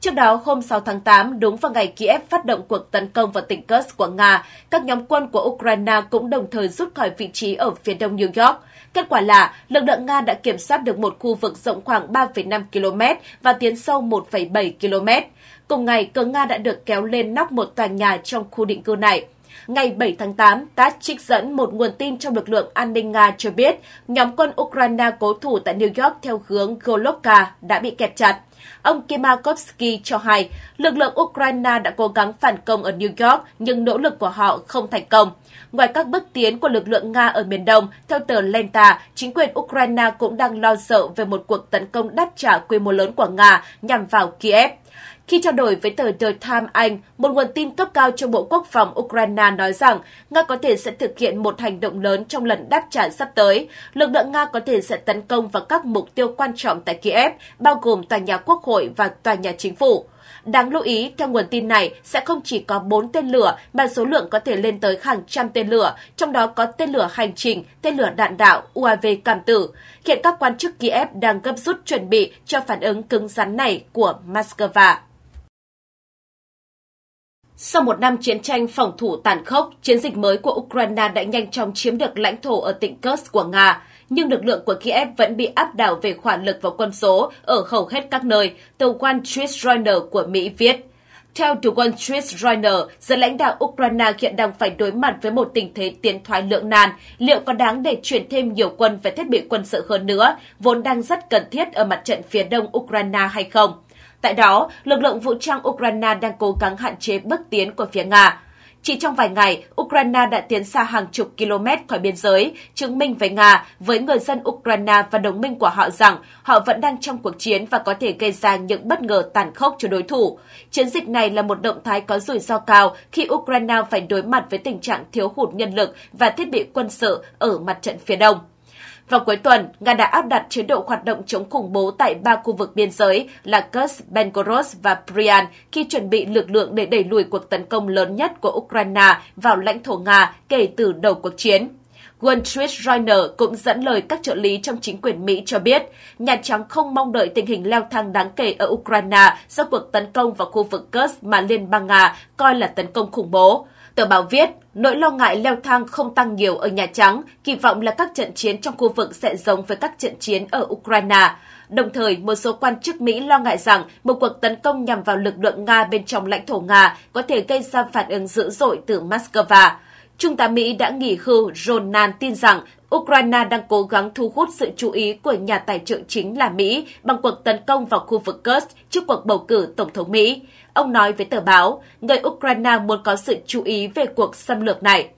Trước đó, hôm 6 tháng 8, đúng vào ngày Kiev phát động cuộc tấn công vào tỉnh Kursk của Nga, các nhóm quân của Ukraine cũng đồng thời rút khỏi vị trí ở phía đông New York. Kết quả là, lực lượng Nga đã kiểm soát được một khu vực rộng khoảng 3,5 km và tiến sâu 1,7 km. Cùng ngày, cờ Nga đã được kéo lên nóc một tòa nhà trong khu định cư này. Ngày 7 tháng 8, TASS trích dẫn một nguồn tin trong lực lượng an ninh Nga cho biết nhóm quân Ukraine cố thủ tại New York theo hướng Golovka đã bị kẹp chặt. Ông Kimakovsky cho hay, lực lượng Ukraine đã cố gắng phản công ở New York nhưng nỗ lực của họ không thành công. Ngoài các bước tiến của lực lượng Nga ở miền Đông, theo tờ Lenta, chính quyền Ukraine cũng đang lo sợ về một cuộc tấn công đáp trả quy mô lớn của Nga nhằm vào Kiev. Khi trao đổi với tờ The Times Anh, một nguồn tin cấp cao trong Bộ Quốc phòng Ukraine nói rằng Nga có thể sẽ thực hiện một hành động lớn trong lần đáp trả sắp tới. Lực lượng Nga có thể sẽ tấn công vào các mục tiêu quan trọng tại Kiev, bao gồm tòa nhà Quốc hội và tòa nhà chính phủ. Đáng lưu ý, theo nguồn tin này, sẽ không chỉ có 4 tên lửa mà số lượng có thể lên tới hàng trăm tên lửa, trong đó có tên lửa hành trình, tên lửa đạn đạo UAV cảm tử. Hiện các quan chức Kiev đang gấp rút chuẩn bị cho phản ứng cứng rắn này của Moscow. Sau một năm chiến tranh phòng thủ tàn khốc, chiến dịch mới của Ukraine đã nhanh chóng chiếm được lãnh thổ ở tỉnh Kursk của Nga, nhưng lực lượng của Kiev vẫn bị áp đảo về khoản lực và quân số ở hầu hết các nơi, tờ Wall Street Journal của Mỹ viết. Theo The Wall Street Journal, giới lãnh đạo Ukraine hiện đang phải đối mặt với một tình thế tiến thoái lưỡng nan, liệu có đáng để chuyển thêm nhiều quân và thiết bị quân sự hơn nữa, vốn đang rất cần thiết ở mặt trận phía đông Ukraine hay không? Tại đó, lực lượng vũ trang Ukraine đang cố gắng hạn chế bước tiến của phía Nga. Chỉ trong vài ngày, Ukraine đã tiến xa hàng chục km khỏi biên giới, chứng minh với Nga, với người dân Ukraine và đồng minh của họ rằng họ vẫn đang trong cuộc chiến và có thể gây ra những bất ngờ tàn khốc cho đối thủ. Chiến dịch này là một động thái có rủi ro cao khi Ukraine phải đối mặt với tình trạng thiếu hụt nhân lực và thiết bị quân sự ở mặt trận phía đông. Vào cuối tuần, Nga đã áp đặt chế độ hoạt động chống khủng bố tại ba khu vực biên giới là Kursk, Belgorod và Bryansk khi chuẩn bị lực lượng để đẩy lùi cuộc tấn công lớn nhất của Ukraine vào lãnh thổ Nga kể từ đầu cuộc chiến. Gertrude Reiner cũng dẫn lời các trợ lý trong chính quyền Mỹ cho biết, Nhà Trắng không mong đợi tình hình leo thang đáng kể ở Ukraine do cuộc tấn công vào khu vực Kursk mà Liên bang Nga coi là tấn công khủng bố. Tờ báo viết, nỗi lo ngại leo thang không tăng nhiều ở Nhà Trắng, kỳ vọng là các trận chiến trong khu vực sẽ giống với các trận chiến ở Ukraine. Đồng thời, một số quan chức Mỹ lo ngại rằng một cuộc tấn công nhằm vào lực lượng Nga bên trong lãnh thổ Nga có thể gây ra phản ứng dữ dội từ Moscow. Trung tá Mỹ đã nghỉ hưu John Nan tin rằng Ukraine đang cố gắng thu hút sự chú ý của nhà tài trợ chính là Mỹ bằng cuộc tấn công vào khu vực Kursk trước cuộc bầu cử Tổng thống Mỹ. Ông nói với tờ báo, người Ukraine muốn có sự chú ý về cuộc xâm lược này.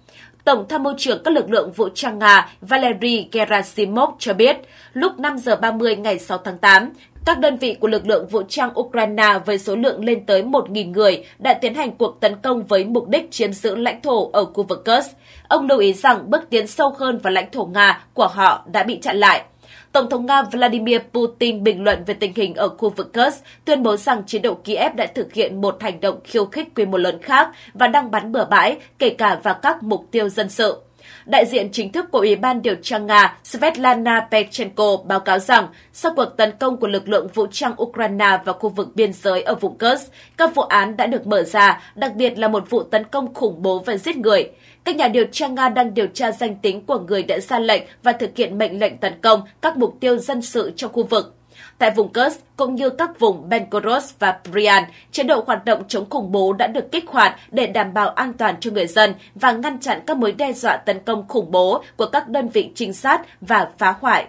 Tổng tham mưu trưởng các lực lượng vũ trang Nga Valery Gerasimov cho biết, lúc 5 giờ 30 ngày 6 tháng 8, các đơn vị của lực lượng vũ trang Ukraine với số lượng lên tới 1.000 người đã tiến hành cuộc tấn công với mục đích chiếm giữ lãnh thổ ở khu vực Kursk. Ông lưu ý rằng bước tiến sâu hơn vào lãnh thổ Nga của họ đã bị chặn lại. Tổng thống Nga Vladimir Putin bình luận về tình hình ở khu vực Kursk, tuyên bố rằng chiến đấu Kiev đã thực hiện một hành động khiêu khích quy mô lớn khác và đang bắn bừa bãi, kể cả vào các mục tiêu dân sự. Đại diện chính thức của Ủy ban điều tra Nga Svetlana Pechenko báo cáo rằng sau cuộc tấn công của lực lượng vũ trang Ukraine vào khu vực biên giới ở vùng Kursk, các vụ án đã được mở ra, đặc biệt là một vụ tấn công khủng bố và giết người. Các nhà điều tra Nga đang điều tra danh tính của người đã ra lệnh và thực hiện mệnh lệnh tấn công các mục tiêu dân sự trong khu vực. Tại vùng Kursk cũng như các vùng Benkoros và Brian, chế độ hoạt động chống khủng bố đã được kích hoạt để đảm bảo an toàn cho người dân và ngăn chặn các mối đe dọa tấn công khủng bố của các đơn vị trinh sát và phá hoại